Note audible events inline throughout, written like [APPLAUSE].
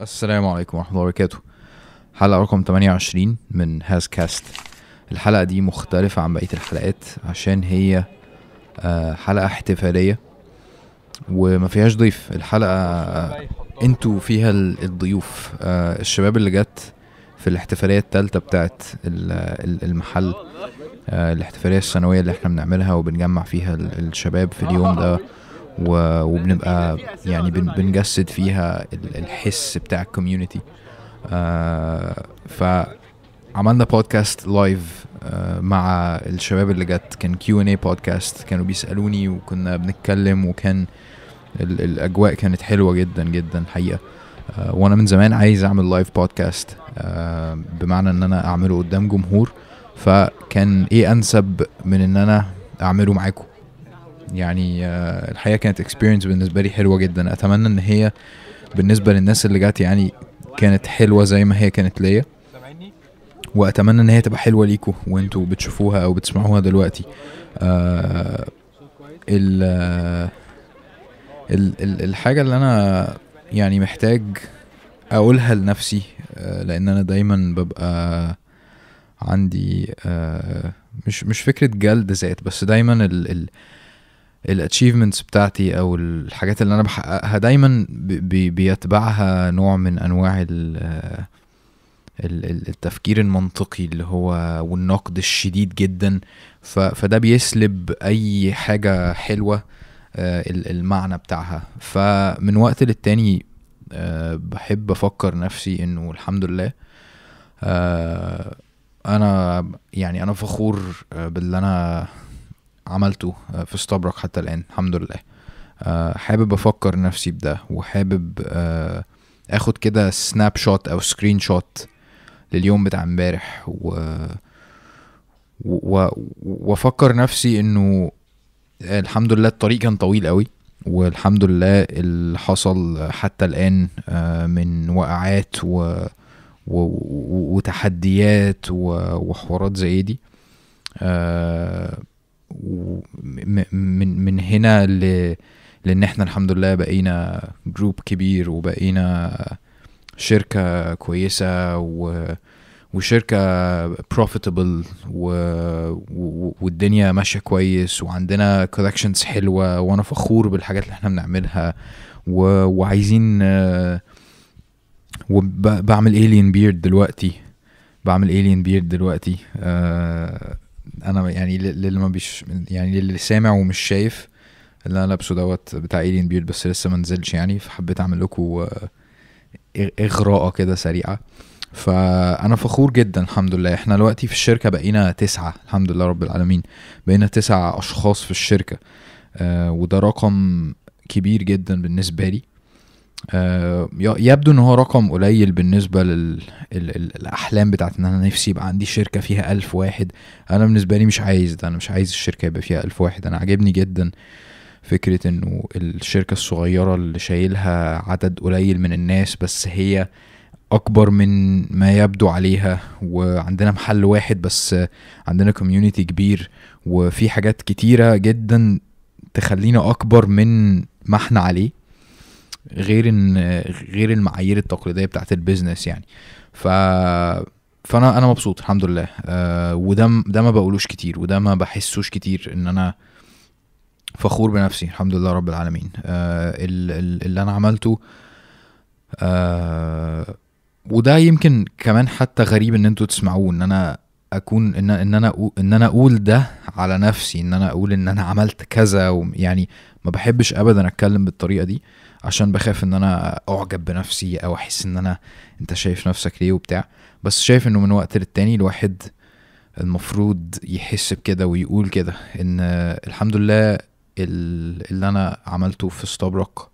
السلام عليكم ورحمة الله وبركاته حلقة رقم 28 من هاز كاست الحلقة دي مختلفة عن بقية الحلقات عشان هي آه، حلقة احتفالية وما فيهاش ضيف الحلقة آه، انتوا فيها الضيوف آه، الشباب اللي جت في الاحتفالية التالتة بتاعت المحل الاحتفالية السنوية اللي احنا بنعملها وبنجمع فيها الشباب في اليوم ده وبنبقى يعني بنجسد فيها الحس بتاع الكوميونتي فعملنا بودكاست لايف مع الشباب اللي جت كان كيو ان اي بودكاست كانوا بيسالوني وكنا بنتكلم وكان الاجواء كانت حلوه جدا جدا الحقيقه آه، وانا من زمان عايز اعمل لايف آه، بودكاست بمعنى ان انا اعمله قدام جمهور فكان ايه انسب من ان انا اعمله معاكم يعني آه، الحقيقه كانت اكسبيرينس بالنسبه لي حلوه جدا اتمنى ان هي بالنسبه للناس اللي جات يعني كانت حلوه زي ما هي كانت ليا واتمنى ان هي تبقى حلوه ليكم وانتوا بتشوفوها او بتسمعوها دلوقتي آه، ال ال الحاجه اللي انا يعني محتاج اقولها لنفسي آه، لان انا دايما ببقى عندي مش مش فكره جلد ذات بس دايما ال ال الاتشيفمنتس بتاعتي او الحاجات اللي انا بحققها دايما بي بيتبعها نوع من انواع التفكير المنطقي اللي هو والنقد الشديد جدا فده بيسلب اي حاجه حلوه آه، المعنى بتاعها فمن وقت للتاني آه، بحب افكر نفسي انه الحمد لله آه، انا يعني انا فخور باللي انا عملته آه، في ستابرك حتى الآن الحمد لله آه، حابب أفكر نفسي بده وحابب آه، اخد كده سناب شوت او سكرين شوت لليوم بتاع امبارح و... و... وافكر نفسي انه الحمد لله الطريق كان طويل قوي والحمد لله اللي حصل حتى الان من وقعات و... و... وتحديات و... وحوارات زي دي ومن من هنا ل لان احنا الحمد لله بقينا جروب كبير وبقينا شركه كويسه و وشركة بروفيتبل و... و... والدنيا ماشية كويس وعندنا كولكشنز حلوة وأنا فخور بالحاجات اللي احنا بنعملها و... وعايزين وبعمل وب... alien beard دلوقتي بعمل alien beard دلوقتي آه، انا يعني للي ما بيش يعني للي سامع ومش شايف اللي انا لابسه دوت بتاع ايلين بيوت بس لسه ما نزلش يعني فحبيت اعمل لكم آه، اغراءه كده سريعه فانا فخور جدا الحمد لله احنا دلوقتي في الشركه بقينا تسعة الحمد لله رب العالمين بقينا تسعة اشخاص في الشركه آه، وده رقم كبير جدا بالنسبه لي آه، يبدو ان هو رقم قليل بالنسبه للاحلام بتاعت ان انا نفسي يبقى عندي شركه فيها ألف واحد انا بالنسبه لي مش عايز ده انا مش عايز الشركه يبقى فيها ألف واحد انا عاجبني جدا فكره انه الشركه الصغيره اللي شايلها عدد قليل من الناس بس هي اكبر من ما يبدو عليها وعندنا محل واحد بس عندنا كوميونتي كبير وفي حاجات كتيره جدا تخلينا اكبر من ما احنا عليه غير ان غير المعايير التقليديه بتاعت البيزنس يعني ف فانا انا مبسوط الحمد لله أه وده ده ما بقولوش كتير وده ما بحسوش كتير ان انا فخور بنفسي الحمد لله رب العالمين أه اللي انا عملته أه وده يمكن كمان حتى غريب ان انتوا تسمعوه ان انا اكون ان ان انا ان انا اقول ده على نفسي ان انا اقول ان انا عملت كذا يعني ما بحبش ابدا اتكلم بالطريقه دي عشان بخاف ان انا اعجب بنفسي او احس ان انا انت شايف نفسك ليه وبتاع بس شايف انه من وقت للتاني الواحد المفروض يحس بكده ويقول كده ان الحمد لله اللي انا عملته في استبرق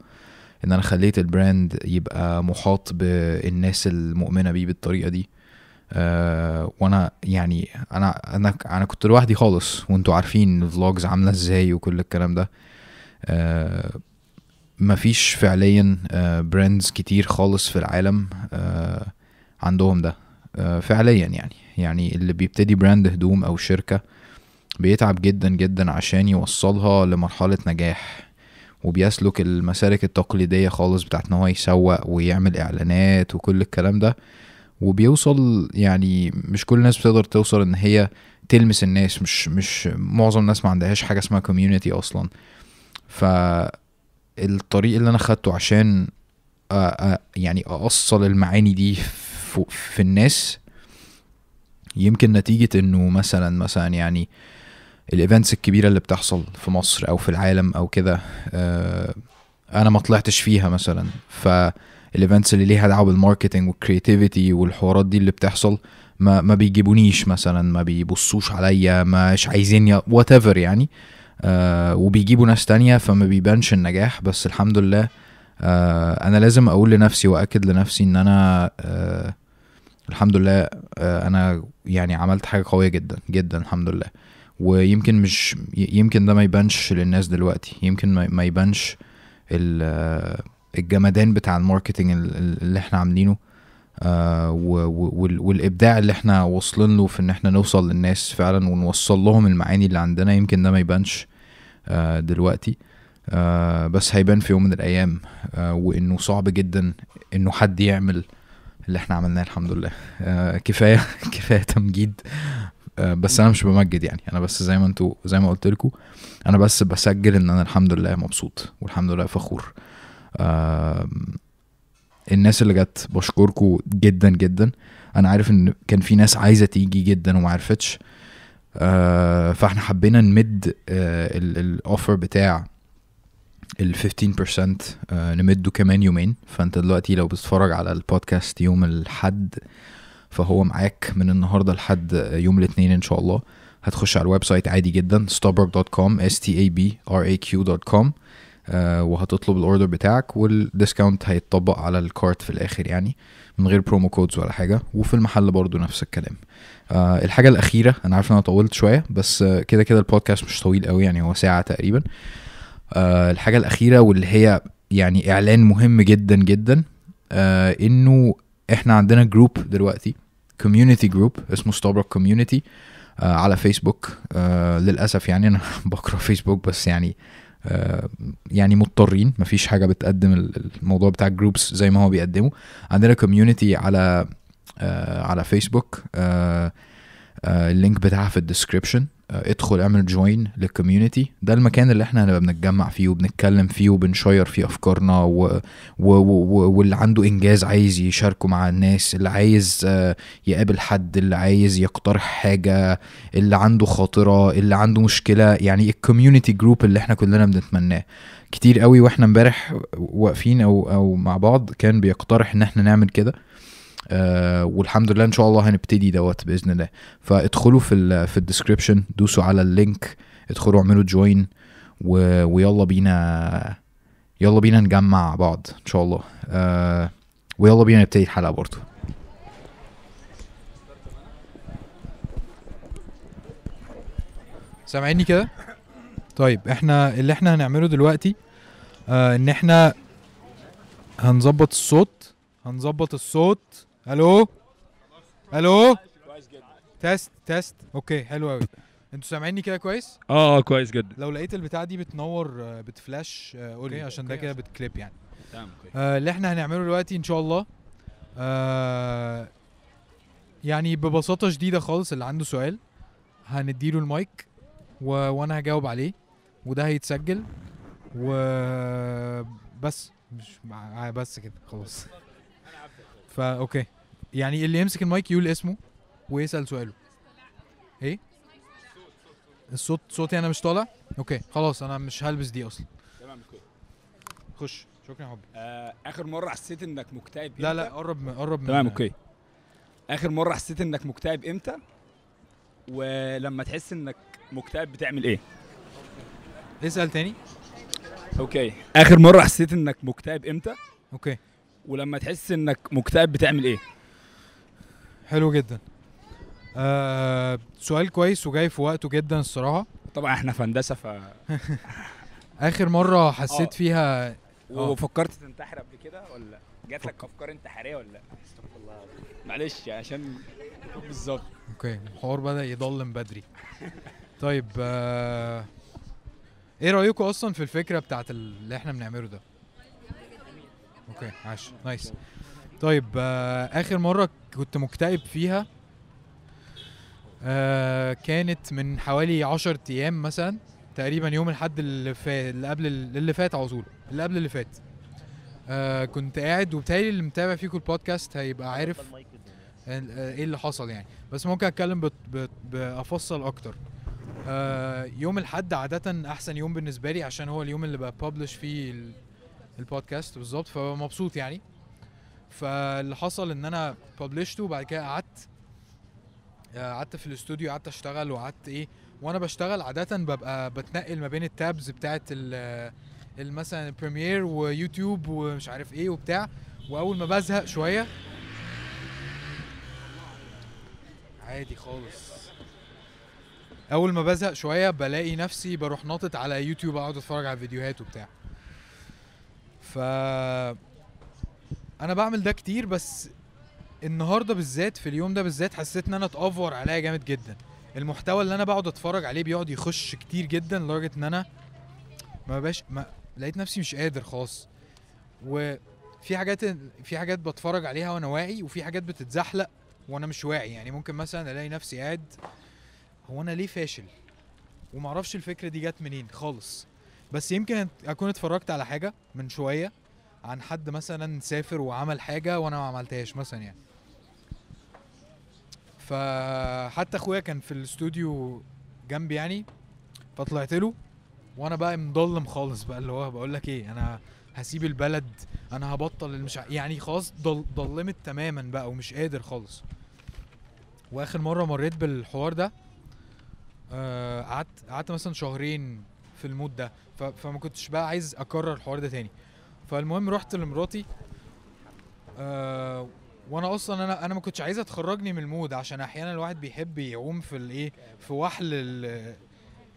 ان انا خليت البراند يبقى محاط بالناس المؤمنه بيه بالطريقه دي آه، وانا يعني انا انا انا كنت لوحدي خالص وانتوا عارفين الفلوجز عامله ازاي وكل الكلام ده آه، مفيش فعليا براندز آه، كتير خالص في العالم عندهم ده فعليا يعني يعني اللي بيبتدي براند هدوم او شركه بيتعب جدا جدا عشان يوصلها لمرحله نجاح وبيسلك المسالك التقليديه خالص بتاعت ان هو يسوق ويعمل اعلانات وكل الكلام ده أه وبيوصل يعني مش كل الناس بتقدر توصل ان هي تلمس الناس مش مش معظم الناس ما عندهاش حاجه اسمها كوميونتي اصلا ف الطريق اللي انا خدته عشان أ... أ... يعني اوصل المعاني دي في, الناس يمكن نتيجه انه مثلا مثلا يعني الايفنتس الكبيره اللي بتحصل في مصر او في العالم او كده آه، انا ما طلعتش فيها مثلا ف الايفنتس اللي ليها دعوه بالماركتنج والكرياتيفيتي والحوارات دي اللي بتحصل ما ما بيجيبونيش مثلا ما بيبصوش عليا مش عايزين وات ايفر يعني آه وبيجيبوا ناس تانية فما بيبانش النجاح بس الحمد لله آه انا لازم اقول لنفسي واكد لنفسي ان انا آه الحمد لله آه انا يعني عملت حاجه قويه جدا جدا الحمد لله ويمكن مش يمكن ده ما يبانش للناس دلوقتي يمكن ما يبانش ال الجمدان بتاع الماركتنج اللي احنا عاملينه آه، والابداع اللي احنا واصلين له في ان احنا نوصل للناس فعلا ونوصل لهم المعاني اللي عندنا يمكن ده ما يبانش آه، دلوقتي آه، بس هيبان في يوم من الايام وانه صعب جدا انه حد يعمل اللي احنا عملناه الحمد لله كفايه [LAUGHS] كفايه تمجيد بس انا مش بمجد يعني انا بس زي ما انتوا زي ما قلت لكم انا بس بسجل ان انا الحمد لله مبسوط والحمد لله فخور الناس اللي جت بشكركم جدا جدا انا عارف ان كان في ناس عايزه تيجي جدا وما عرفتش آه، فاحنا حبينا نمد آه، الاوفر بتاع ال 15% آه، نمده كمان يومين فانت دلوقتي لو بتتفرج على البودكاست يوم الحد فهو معاك من النهارده لحد يوم الاثنين ان شاء الله هتخش على الويب سايت عادي جدا starbuck.com s t a b r a q.com آه، وهتطلب الاوردر بتاعك والديسكاونت هيتطبق على الكارت في الاخر يعني من غير برومو كودز ولا حاجه وفي المحل برضو نفس الكلام آه الحاجه الاخيره انا عارف ان انا طولت شويه بس كده كده البودكاست مش طويل قوي يعني هو ساعه تقريبا آه الحاجه الاخيره واللي هي يعني اعلان مهم جدا جدا آه انه احنا عندنا جروب دلوقتي كوميونتي جروب اسمه ستاربك آه، كوميونتي على فيسبوك آه، للاسف يعني انا [LAUGHS] بكره فيسبوك بس يعني آه، يعني مضطرين مفيش حاجه بتقدم الموضوع بتاع الجروبس زي ما هو بيقدمه عندنا كوميونتي على آه، على فيسبوك آه، اللينك بتاعها في الديسكربشن آه، ادخل اعمل جوين للكوميونتي ده المكان اللي احنا هنبقى بنتجمع فيه وبنتكلم فيه وبنشير فيه افكارنا و... و... و... واللي عنده انجاز عايز يشاركه مع الناس اللي عايز آه، يقابل حد اللي عايز يقترح حاجه اللي عنده خاطره اللي عنده مشكله يعني الكوميونتي جروب اللي احنا كلنا بنتمناه كتير قوي واحنا امبارح واقفين او او مع بعض كان بيقترح ان احنا نعمل كده آه والحمد لله ان شاء الله هنبتدي دوت باذن الله فادخلوا في الـ في الديسكربشن دوسوا على اللينك ادخلوا اعملوا جوين ويلا بينا يلا بينا نجمع بعض ان شاء الله آه ويلا بينا نبتدي الحلقه برضو سامعيني كده طيب احنا اللي احنا هنعمله دلوقتي آه ان احنا هنظبط الصوت هنظبط الصوت الو الو تست تست اوكي حلو قوي انتوا سامعيني كده كويس اه اه كويس جدا لو لقيت البتاعه دي بتنور بتفلاش آه، قولي عشان ده كده بتكليب يعني تمام آه اللي احنا هنعمله دلوقتي ان شاء الله آه يعني ببساطه شديده خالص اللي عنده سؤال هنديله المايك و... وانا هجاوب عليه وده هيتسجل وبس مش مع... بس كده خلاص فا اوكي يعني اللي يمسك المايك يقول اسمه ويسال سؤاله ايه الصوت صوتي انا مش طالع اوكي خلاص انا مش هلبس دي اصلا تمام اوكي خش شكرا يا حبي آه، اخر مره حسيت انك مكتئب لا لا قرب من- قرب من- تمام اوكي اخر مره حسيت انك مكتئب امتى ولما تحس انك مكتئب بتعمل ايه اسال تاني اوكي اخر مره حسيت انك مكتئب امتى اوكي ولما تحس انك مكتئب بتعمل ايه حلو جدا آه سؤال كويس وجاي في وقته جدا الصراحه طبعا احنا في هندسه ف [LAUGHS] اخر مره حسيت آه. فيها أوه. وفكرت تنتحر قبل كده ولا جات لك افكار انتحاريه ولا لا معلش عشان بالظبط اوكي الحوار بدا يضلم بدري طيب آه... ايه رايكم اصلا في الفكره بتاعت اللي احنا بنعمله ده اوكي عاش نايس طيب آه اخر مره كنت مكتئب فيها آه كانت من حوالي 10 ايام مثلا تقريبا يوم الاحد اللي فات اللي قبل اللي فات على طول اللي قبل اللي فات آه كنت قاعد وبالتالي اللي متابع فيكم البودكاست هيبقى عارف آه، ايه اللي حصل يعني بس ممكن اتكلم بت بت بافصل اكتر آه يوم الاحد عاده احسن يوم بالنسبه لي عشان هو اليوم اللي ببلش فيه البودكاست بالظبط فمبسوط يعني فاللي حصل ان انا ببلشت وبعد كده قعدت آه، قعدت في الاستوديو قعدت اشتغل وقعدت ايه وانا بشتغل عاده ببقى بتنقل ما بين التابز بتاعه مثلا بريمير ويوتيوب ومش عارف ايه وبتاع واول ما بزهق شويه عادي خالص اول ما بزهق شويه بلاقي نفسي بروح ناطط على يوتيوب اقعد اتفرج على فيديوهات وبتاع ف انا بعمل ده كتير بس النهارده بالذات في اليوم ده بالذات حسيت ان انا اتافور عليا جامد جدا المحتوى اللي انا بقعد اتفرج عليه بيقعد يخش كتير جدا لدرجه ان انا ما بقاش ما لقيت نفسي مش قادر خالص وفي حاجات في حاجات بتفرج عليها وانا واعي وفي حاجات بتتزحلق وانا مش واعي يعني ممكن مثلا الاقي نفسي قاعد هو انا ليه فاشل ومعرفش الفكره دي جت منين خالص بس يمكن اكون اتفرجت على حاجه من شويه عن حد مثلا سافر وعمل حاجه وانا ما عملتهاش مثلا يعني فحتى اخويا كان في الاستوديو جنبي يعني فطلعت له وانا بقى مضلم خالص بقى اللي هو بقول لك ايه انا هسيب البلد انا هبطل المش يعني خلاص ضلمت ضلمت تماما بقى ومش قادر خالص واخر مره مريت بالحوار ده آه، قعدت قعدت مثلا شهرين في المود ده فما كنتش بقى عايز اكرر الحوار ده تاني فالمهم رحت لمراتي آه وانا اصلا انا انا ما كنتش عايزه تخرجني من المود عشان احيانا الواحد بيحب يعوم في الايه في وحل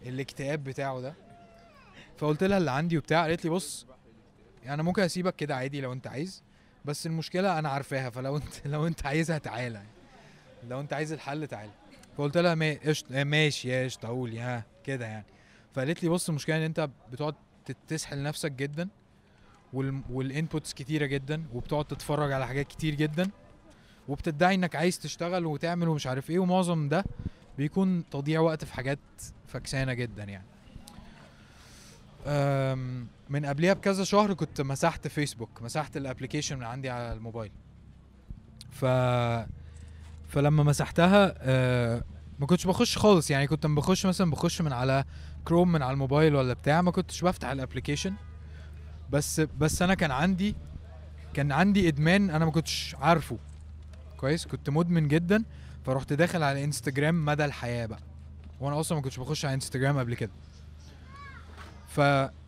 الاكتئاب بتاعه ده فقلت لها اللي عندي وبتاع قالت لي بص انا يعني ممكن اسيبك كده عادي لو انت عايز بس المشكله انا عارفاها فلو انت لو انت عايزها تعالى يعني. لو انت عايز الحل تعالى فقلت لها ماشي ماشي يا قشطه قول يا كده يعني فقالت لي بص المشكله ان انت بتقعد تسحل نفسك جدا والانبوتس كتيره جدا وبتقعد تتفرج على حاجات كتير جدا وبتدعي انك عايز تشتغل وتعمل ومش عارف ايه ومعظم ده بيكون تضييع وقت في حاجات فكسانه جدا يعني من قبلها بكذا شهر كنت مسحت فيسبوك مسحت الابلكيشن من عندي على الموبايل ف فلما مسحتها آه، ما كنتش بخش خالص يعني كنت بخش مثلا بخش من على كروم من على الموبايل ولا بتاع ما كنتش بفتح الابلكيشن بس بس انا كان عندي كان عندي ادمان انا ما كنتش عارفه كويس كنت مدمن جدا فرحت داخل على انستجرام مدى الحياه بقى وانا اصلا ما كنتش بخش على انستجرام قبل كده ف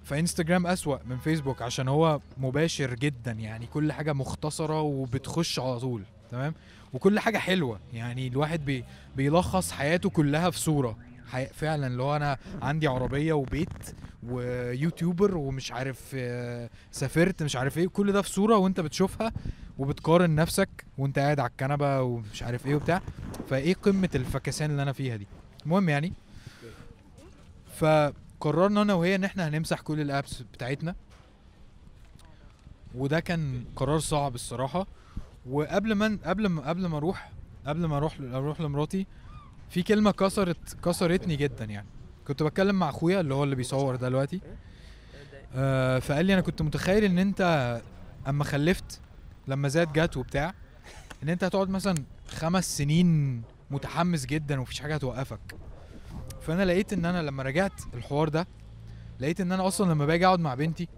فانستجرام اسوا من فيسبوك عشان هو مباشر جدا يعني كل حاجه مختصره وبتخش على طول تمام وكل حاجه حلوه يعني الواحد بي بيلخص حياته كلها في صوره حي... فعلا اللي هو انا عندي عربيه وبيت ويوتيوبر ومش عارف آه، سافرت مش عارف ايه كل ده في صوره وانت بتشوفها وبتقارن نفسك وانت قاعد على الكنبه ومش عارف ايه وبتاع فايه قمه الفكسان اللي انا فيها دي المهم يعني فقررنا انا وهي ان احنا هنمسح كل الابس بتاعتنا وده كان قرار صعب الصراحه وقبل ما قبل ما قبل ما اروح قبل ما اروح اروح لمراتي في كلمه كسرت كسرتني جدا يعني كنت بتكلم مع اخويا اللي هو اللي بيصور دلوقتي آه فقال لي انا كنت متخيل ان انت اما خلفت لما زاد جت وبتاع ان انت هتقعد مثلا خمس سنين متحمس جدا ومفيش حاجه هتوقفك فانا لقيت ان انا لما رجعت الحوار ده لقيت ان انا اصلا لما باجي اقعد مع بنتي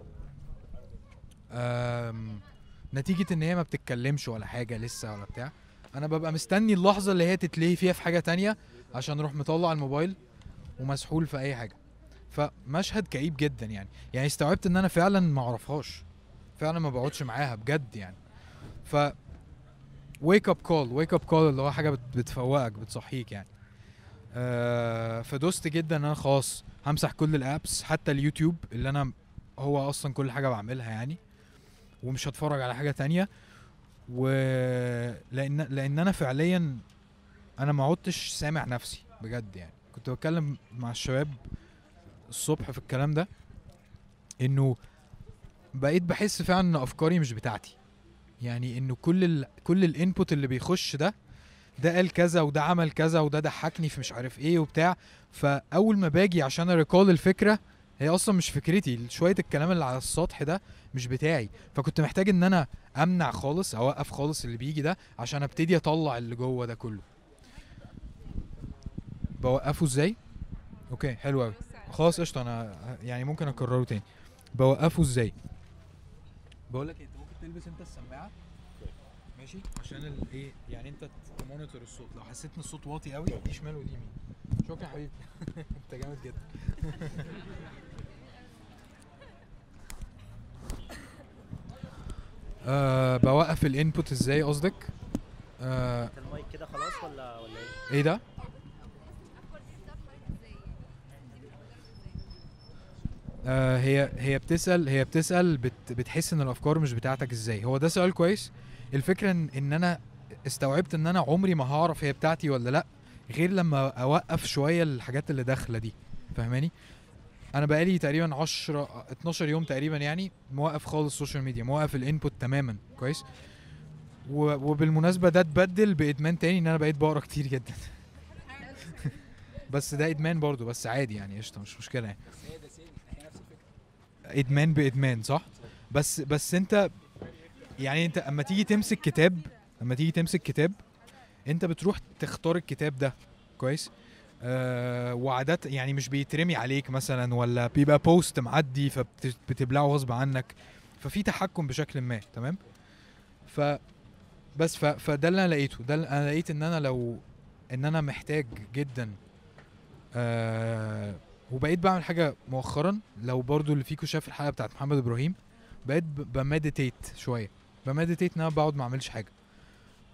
نتيجه ان هي ما بتتكلمش ولا حاجه لسه ولا بتاع انا ببقى مستني اللحظه اللي هي تتلهي فيها في حاجه تانية عشان اروح مطلع الموبايل ومسحول في اي حاجه فمشهد كئيب جدا يعني يعني استوعبت ان انا فعلا ما اعرفهاش فعلا ما بقعدش معاها بجد يعني ف ويك اب كول ويك اب كول اللي هو حاجه بتفوقك بتصحيك يعني آه فدوست جدا ان انا خلاص همسح كل الابس حتى اليوتيوب اللي انا هو اصلا كل حاجه بعملها يعني ومش هتفرج على حاجه تانية ولان لان انا فعليا انا ما عدتش سامع نفسي بجد يعني كنت بتكلم مع الشباب الصبح في الكلام ده انه بقيت بحس فعلا ان افكاري مش بتاعتي يعني انه كل ال كل الانبوت اللي بيخش ده ده قال كذا وده عمل كذا وده ضحكني في مش عارف ايه وبتاع فاول ما باجي عشان اريكول الفكره هي اصلا مش فكرتي شويه الكلام اللي على السطح ده مش بتاعي فكنت محتاج ان انا امنع خالص اوقف خالص اللي بيجي ده عشان ابتدي اطلع اللي جوه ده كله بوقفه ازاي اوكي حلو قوي خلاص قشطه انا يعني ممكن اكرره تاني بوقفه ازاي بقول لك إيه، انت ممكن تلبس انت السماعه ماشي عشان ايه يعني انت تمونيتور الصوت لو حسيت ان الصوت واطي قوي دي شمال ودي يمين شكرا يا حبيبي [LAUGHS] انت جامد جدا [LAUGHS] أه بوقف الانبوت ازاي قصدك؟ أه المايك كده خلاص ولا ولا ايه؟ ايه ده؟ آه هي هي بتسال هي بتسال بت بتحس ان الافكار مش بتاعتك ازاي هو ده سؤال كويس الفكره ان, إن انا استوعبت ان انا عمري ما هعرف هي بتاعتي ولا لا غير لما اوقف شويه الحاجات اللي داخله دي فاهماني انا بقالي تقريبا 10 12 يوم تقريبا يعني موقف خالص السوشيال ميديا موقف الانبوت تماما كويس وبالمناسبه ده اتبدل بادمان تاني ان انا بقيت بقرا كتير جدا [LAUGHS] بس ده ادمان برضو بس عادي يعني قشطه مش مشكله يعني ادمان بادمان صح بس بس انت يعني انت اما تيجي تمسك كتاب اما تيجي تمسك كتاب انت بتروح تختار الكتاب ده كويس آه، وعادات يعني مش بيترمي عليك مثلا ولا بيبقى بوست معدي فبتبلعه غصب عنك ففي تحكم بشكل ما تمام ف بس ف... فده اللي انا لقيته ده اللي انا لقيت ان انا لو ان انا محتاج جدا آه وبقيت بعمل حاجه مؤخرا لو برضو اللي فيكم شاف الحلقه بتاعت محمد ابراهيم بقيت بمديتيت شويه بمديتيت ان انا بقعد ما اعملش حاجه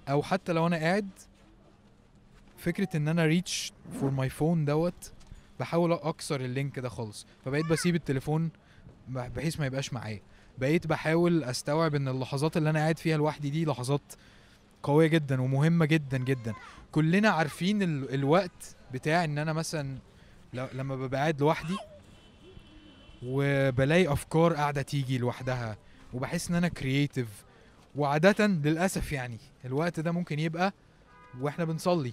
او حتى لو انا قاعد فكره ان انا ريتش فور ماي فون دوت بحاول اكسر اللينك ده خالص فبقيت بسيب التليفون بحيث ما يبقاش معايا بقيت بحاول استوعب ان اللحظات اللي انا قاعد فيها لوحدي دي لحظات قويه جدا ومهمه جدا جدا كلنا عارفين ال... الوقت بتاع ان انا مثلا ل... لما ببقى قاعد لوحدي وبلاقي افكار قاعده تيجي لوحدها وبحس ان انا كرييتيف وعاده للاسف يعني الوقت ده ممكن يبقى واحنا بنصلي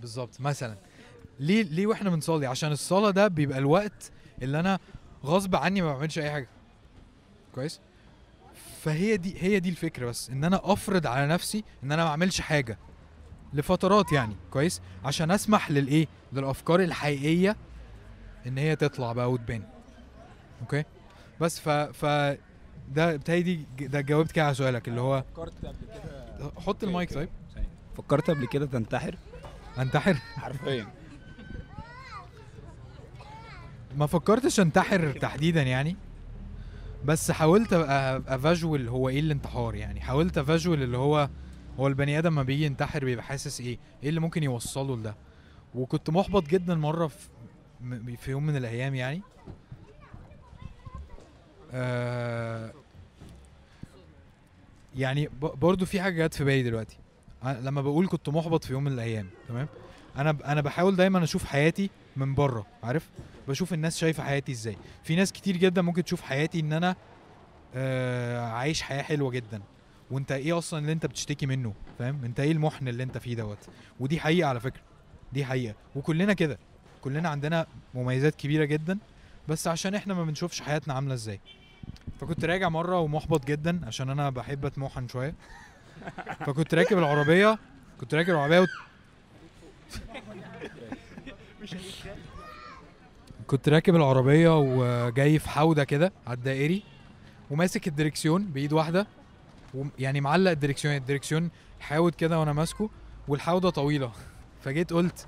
بالظبط مثلا ليه ليه واحنا بنصلي عشان الصلاه ده بيبقى الوقت اللي انا غصب عني ما بعملش اي حاجه كويس فهي دي هي دي الفكره بس ان انا افرض على نفسي ان انا ما اعملش حاجه لفترات يعني كويس عشان اسمح للايه للافكار الحقيقيه ان هي تطلع بقى وتبان اوكي بس ف ف ده بتهيألي دي ده جاوبت كده على سؤالك اللي هو فكرت قبل كده حط المايك طيب فكرت قبل كده تنتحر انتحر حرفيا ما فكرتش انتحر تحديدا يعني بس حاولت ابقى افاجول هو ايه الانتحار يعني حاولت افاجول اللي هو هو البني ادم ما بيجي ينتحر بيبقى حاسس ايه ايه اللي ممكن يوصله لده وكنت محبط جدا مره في في يوم من الايام يعني آه يعني برضو في حاجه جت في بالي دلوقتي لما بقول كنت محبط في يوم من الايام تمام انا انا بحاول دايما اشوف حياتي من بره عارف بشوف الناس شايفه حياتي ازاي في ناس كتير جدا ممكن تشوف حياتي ان انا آه عايش حياه حلوه جدا وانت ايه اصلا اللي انت بتشتكي منه فاهم انت ايه المحن اللي انت فيه دوت ودي حقيقه على فكره دي حقيقه وكلنا كده كلنا عندنا مميزات كبيره جدا بس عشان احنا ما بنشوفش حياتنا عامله ازاي فكنت راجع مره ومحبط جدا عشان انا بحب اتموحن شويه فكنت راكب العربيه كنت راكب العربيه وت... كنت راكب العربيه وجاي في حوده كده على الدائري وماسك الدريكسيون بايد واحده يعني معلق الدريكسيون الدريكسيون حاود كده وانا ماسكه والحوده طويله فجيت قلت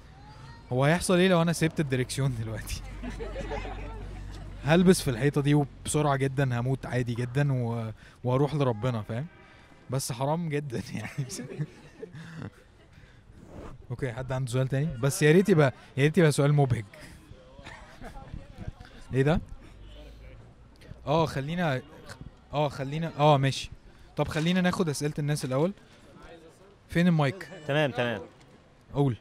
هو هيحصل ايه لو انا سبت الدريكسيون دلوقتي هلبس في الحيطه دي وبسرعه جدا هموت عادي جدا و... واروح لربنا فاهم بس حرام جدا [LAUGHS] يعني اوكي حد عنده سؤال تاني بس يا ريت يبقى يا ريت يبقى سؤال مبهج ايه ده اه خلينا اه خلينا اه ماشي طب خلينا ناخد اسئله الناس الاول فين المايك تمام تمام قول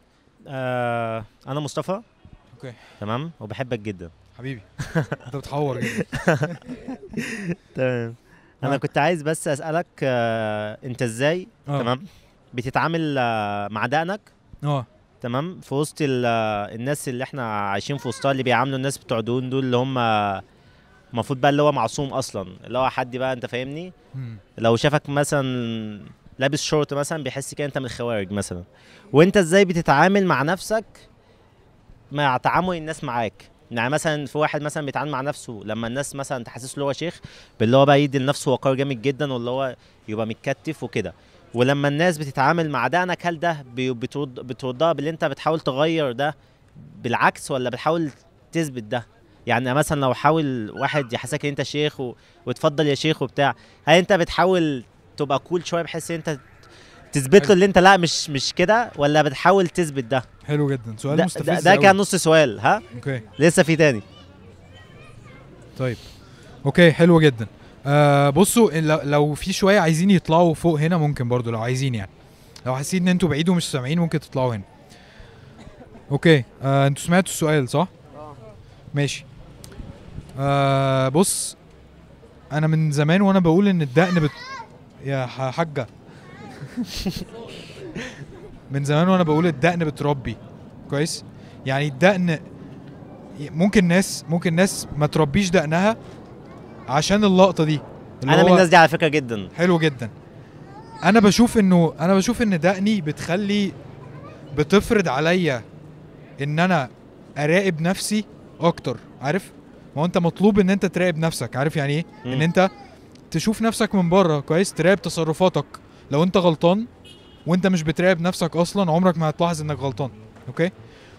آه انا مصطفى اوكي تمام وبحبك جدا حبيبي انت بتحور جدا [LAUGHS] تمام انا آه. كنت عايز بس اسالك آه انت ازاي أوه. تمام بتتعامل آه مع دقنك اه تمام في وسط آه، الناس اللي احنا عايشين في وسطها اللي بيعاملوا الناس بتوع دهون دول اللي هم المفروض بقى اللي هو معصوم اصلا اللي هو حد بقى انت فاهمني مم. لو شافك مثلا لابس شورت مثلا بيحس كده انت من الخوارج مثلا وانت ازاي بتتعامل مع نفسك مع تعامل الناس معاك يعني مثلا في واحد مثلا بيتعامل مع نفسه لما الناس مثلا تحسسه ان هو شيخ باللي هو بقى يدي لنفسه وقار جامد جدا واللي هو يبقى متكتف وكده ولما الناس بتتعامل مع ده انا هل ده بترد بتردها باللي انت بتحاول تغير ده بالعكس ولا بتحاول تثبت ده يعني مثلا لو حاول واحد يحسك ان انت شيخ و... وتفضل يا شيخ وبتاع هل انت بتحاول تبقى كول cool شويه بحيث انت تثبت له اللي انت لا مش مش كده ولا بتحاول تثبت ده حلو جدا سؤال مستفز ده, ده كان نص سؤال ها اوكي لسه في تاني طيب اوكي حلو جدا آه بصوا لو في شويه عايزين يطلعوا فوق هنا ممكن برضو لو عايزين يعني لو حاسين ان انتوا بعيد ومش سامعين ممكن تطلعوا هنا اوكي آه انتوا سمعتوا السؤال صح اه ماشي آه بص انا من زمان وانا بقول ان الدقن بت... يا حاجه [LAUGHS] من زمان وانا بقول الدقن بتربي كويس يعني الدقن ممكن ناس ممكن ناس ما تربيش دقنها عشان اللقطه دي اللي انا من الناس دي على فكره جدا حلو جدا انا بشوف انه انا بشوف ان دقني بتخلي بتفرض عليا ان انا اراقب نفسي اكتر عارف ما هو انت مطلوب ان انت تراقب نفسك عارف يعني ايه ان انت تشوف نفسك من بره كويس تراقب تصرفاتك لو انت غلطان وانت مش بتراقب نفسك اصلا عمرك ما هتلاحظ انك غلطان اوكي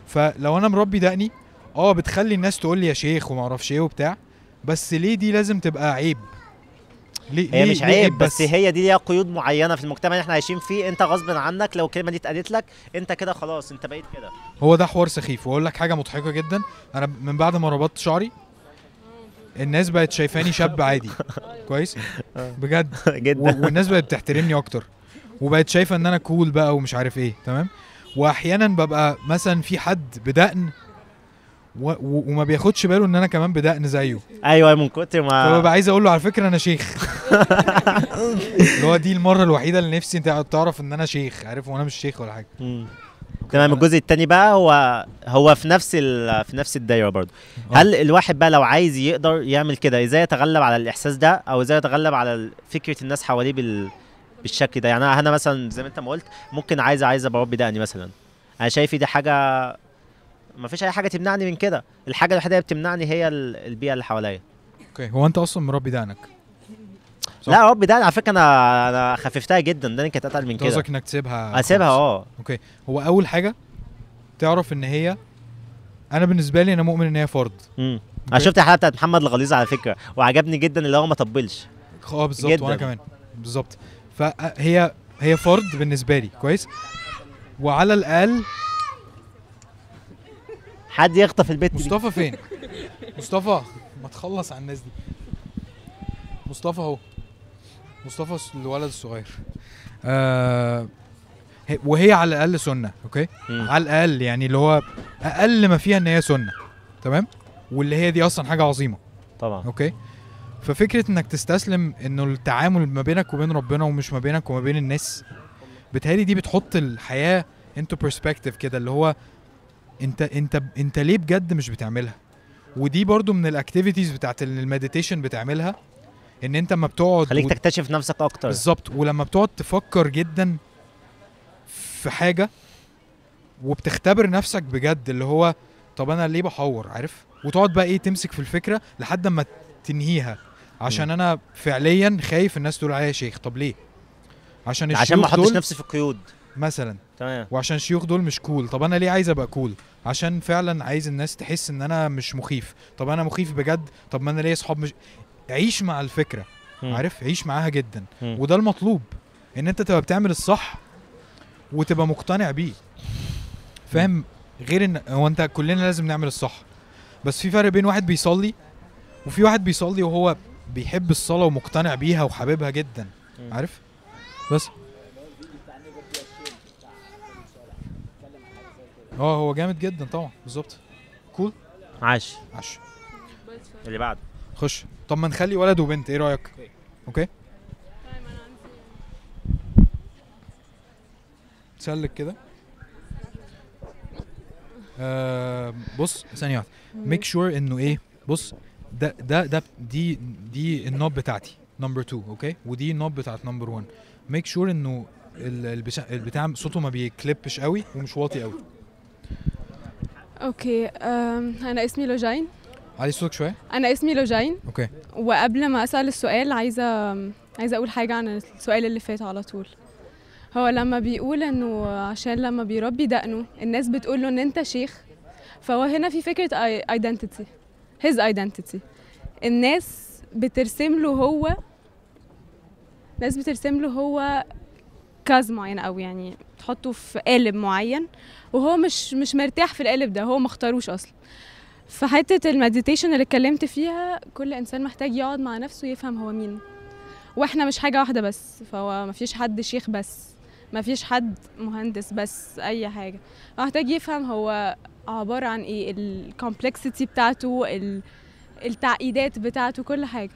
فلو انا مربي دقني اه بتخلي الناس تقول لي يا شيخ وما اعرفش ايه وبتاع بس ليه دي لازم تبقى عيب ليه هي ليه مش عيب بس, بس هي دي ليها قيود معينه في المجتمع اللي احنا عايشين فيه انت غصب عنك لو الكلمه دي اتقالت لك انت كده خلاص انت بقيت كده هو ده حوار سخيف واقول لك حاجه مضحكه جدا انا من بعد ما ربطت شعري الناس بقت شايفاني شاب [LAUGHS] عادي كويس آه. بجد [LAUGHS] جدا والناس بقت بتحترمني اكتر وبقت شايفه ان انا كول بقى ومش عارف ايه تمام واحيانا ببقى مثلا في حد بدقن و... و... وما بياخدش باله ان انا كمان بدقن زيه ايوه من كتر ما فببقى عايز اقول له على فكره انا شيخ [LAUGHS] اللي هو دي المره الوحيده اللي نفسي انت تعرف ان انا شيخ عارف وانا مش شيخ ولا حاجه تمام الجزء الثاني بقى هو هو في نفس في نفس الدايره برضه هل الواحد بقى لو عايز يقدر يعمل كده ازاي يتغلب على الاحساس ده او ازاي يتغلب على فكره الناس حواليه بال بالشكل ده يعني انا مثلا زي ما انت ما قلت ممكن عايز عايز ابقى ربي دقني مثلا انا شايف دي حاجه ما فيش اي حاجه تمنعني من كده الحاجه الوحيده اللي بتمنعني هي البيئه اللي حواليا اوكي هو انت اصلا مربي دقنك صح. لا رب ده على فكره انا انا خففتها جدا ده كانت اتقل من كده قصدك انك تسيبها اسيبها اه اوكي هو اول حاجه تعرف ان هي انا بالنسبه لي انا مؤمن ان هي فرض امم انا شفت الحلقه بتاعت محمد الغليظ على فكره وعجبني جدا اللي هو ما طبلش اه بالظبط وانا كمان بالظبط فهي آه، هي فرض بالنسبه لي كويس وعلى الاقل حد يخطف البيت مصطفى فين مصطفى ما تخلص على الناس دي مصطفى اهو مصطفى الولد الصغير آه وهي على الاقل سنه اوكي مم. على الاقل يعني اللي هو اقل ما فيها ان هي سنه تمام واللي هي دي اصلا حاجه عظيمه طبعا اوكي ففكره انك تستسلم انه التعامل ما بينك وبين ربنا ومش ما بينك وما بين الناس بتهيألي دي بتحط الحياه انتو برسبكتيف كده اللي هو انت انت انت ليه بجد مش بتعملها ودي برضو من الاكتيفيتيز بتاعت المديتيشن بتعملها ان انت ما بتقعد خليك و... تكتشف نفسك اكتر بالظبط ولما بتقعد تفكر جدا في حاجه وبتختبر نفسك بجد اللي هو طب انا ليه بحور عارف وتقعد بقى ايه تمسك في الفكره لحد ما تنهيها عشان م. انا فعليا خايف الناس تقول عليا شيخ طب ليه عشان عشان ما احطش نفسي في قيود مثلا تمام وعشان الشيوخ دول مش كول طب انا ليه عايز ابقى كول عشان فعلا عايز الناس تحس ان انا مش مخيف طب انا مخيف بجد طب ما انا ليه اصحاب مش عيش مع الفكره م. عارف عيش معاها جدا م. وده المطلوب ان انت تبقى بتعمل الصح وتبقى مقتنع بيه فاهم غير ان هو انت كلنا لازم نعمل الصح بس في فرق بين واحد بيصلي وفي واحد بيصلي وهو بيحب الصلاه ومقتنع بيها وحاببها جدا م. عارف بس اه هو جامد جدا طبعا بالظبط كول cool. عاش عاش اللي بعده خش طب ما نخلي ولد وبنت ايه رايك اوكي تسلك كده آه بص ثانيه واحده ميك شور انه ايه بص ده ده ده دي دي النوب بتاعتي نمبر 2 اوكي ودي النوب بتاعت نمبر 1 ميك شور انه البتاع صوته ما بيكليبش قوي ومش واطي قوي اوكي انا اسمي لوجين علي صوتك شويه انا اسمي لوجين اوكي وقبل ما اسال السؤال عايزه عايزه اقول حاجه عن السؤال اللي فات على طول هو لما بيقول انه عشان لما بيربي دقنه الناس بتقول له ان انت شيخ فهو هنا في فكره ايدنتيتي هيز ايدنتيتي الناس بترسم له هو الناس بترسم له هو كاز معين او يعني تحطه في قالب معين وهو مش مش مرتاح في القالب ده هو مختاروش اصلا في حته المديتيشن اللي اتكلمت فيها كل انسان محتاج يقعد مع نفسه يفهم هو مين واحنا مش حاجه واحده بس فهو مفيش حد شيخ بس مفيش حد مهندس بس اي حاجه محتاج يفهم هو عباره عن ايه الكومبلكسيتي بتاعته التعقيدات بتاعته كل حاجه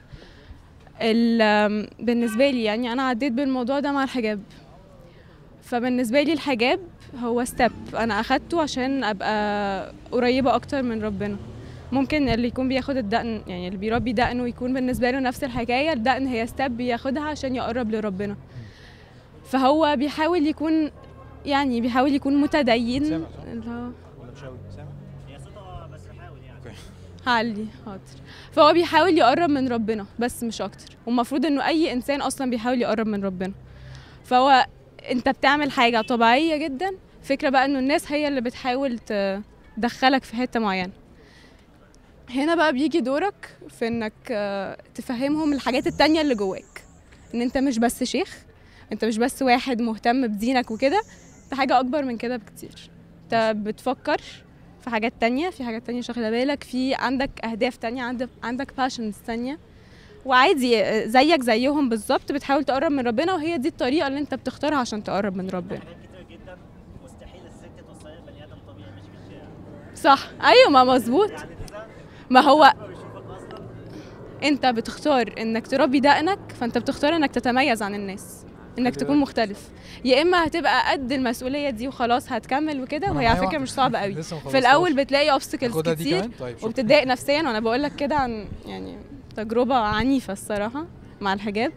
بالنسبه لي يعني انا عديت بالموضوع ده مع الحجاب فبالنسبه لي الحجاب هو ستيب انا اخدته عشان ابقى قريبه اكتر من ربنا ممكن اللي يكون بياخد الدقن يعني اللي بيربي دقنه يكون بالنسبه له نفس الحكايه الدقن هي ستيب بياخدها عشان يقرب لربنا فهو بيحاول يكون يعني بيحاول يكون متدين سامع اللي هو هعلي حاضر فهو بيحاول يقرب من ربنا بس مش اكتر ومفروض انه اي انسان اصلا بيحاول يقرب من ربنا فهو انت بتعمل حاجه طبيعيه جدا فكرة بقى إنه الناس هي اللي بتحاول تدخلك في حتة معينة هنا بقى بيجي دورك في إنك آه، تفهمهم الحاجات التانية اللي جواك إن أنت مش بس شيخ أنت مش بس واحد مهتم بدينك وكده أنت حاجة أكبر من كده بكتير أنت بتفكر في حاجات تانية في حاجات تانية شغلة بالك في عندك أهداف تانية عندك عندك باشنز تانية وعادي آه، زيك زيهم بالظبط بتحاول تقرب من ربنا وهي دي الطريقه اللي انت بتختارها عشان تقرب من ربنا صح ايوه ما مظبوط ما هو انت بتختار انك تربي دقنك فانت بتختار انك تتميز عن الناس انك تكون مختلف يا اما هتبقى قد المسؤوليه دي وخلاص هتكمل وكده وهي على فكره مش صعبه قوي [LAUGHS] في الاول بتلاقي اوبستكلز كتير طيب وبتتضايق نفسيا وانا بقول لك كده عن يعني تجربه عنيفه الصراحه مع الحجاب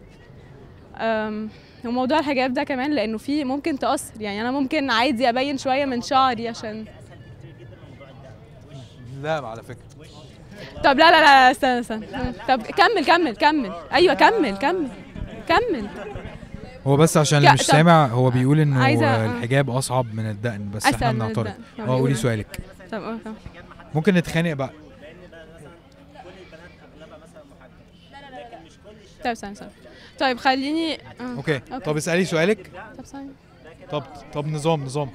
وموضوع الحجاب ده كمان لانه فيه ممكن تاثر يعني انا ممكن عادي ابين شويه من شعري عشان لام على فكره طب لا لا لا استنى استنى طب كمل كمل كمل ايوه كمل كمل كمل هو بس عشان اللي مش سامع هو بيقول انه عايزة... الحجاب اصعب من الدقن بس احنا بنعترض اه قولي سؤالك اه، طب ممكن نتخانق بقى طب استنى استنى طيب خليني آه. أوكي. اوكي طب اسالي سؤالك طب ثانيه طب طب نظام نظام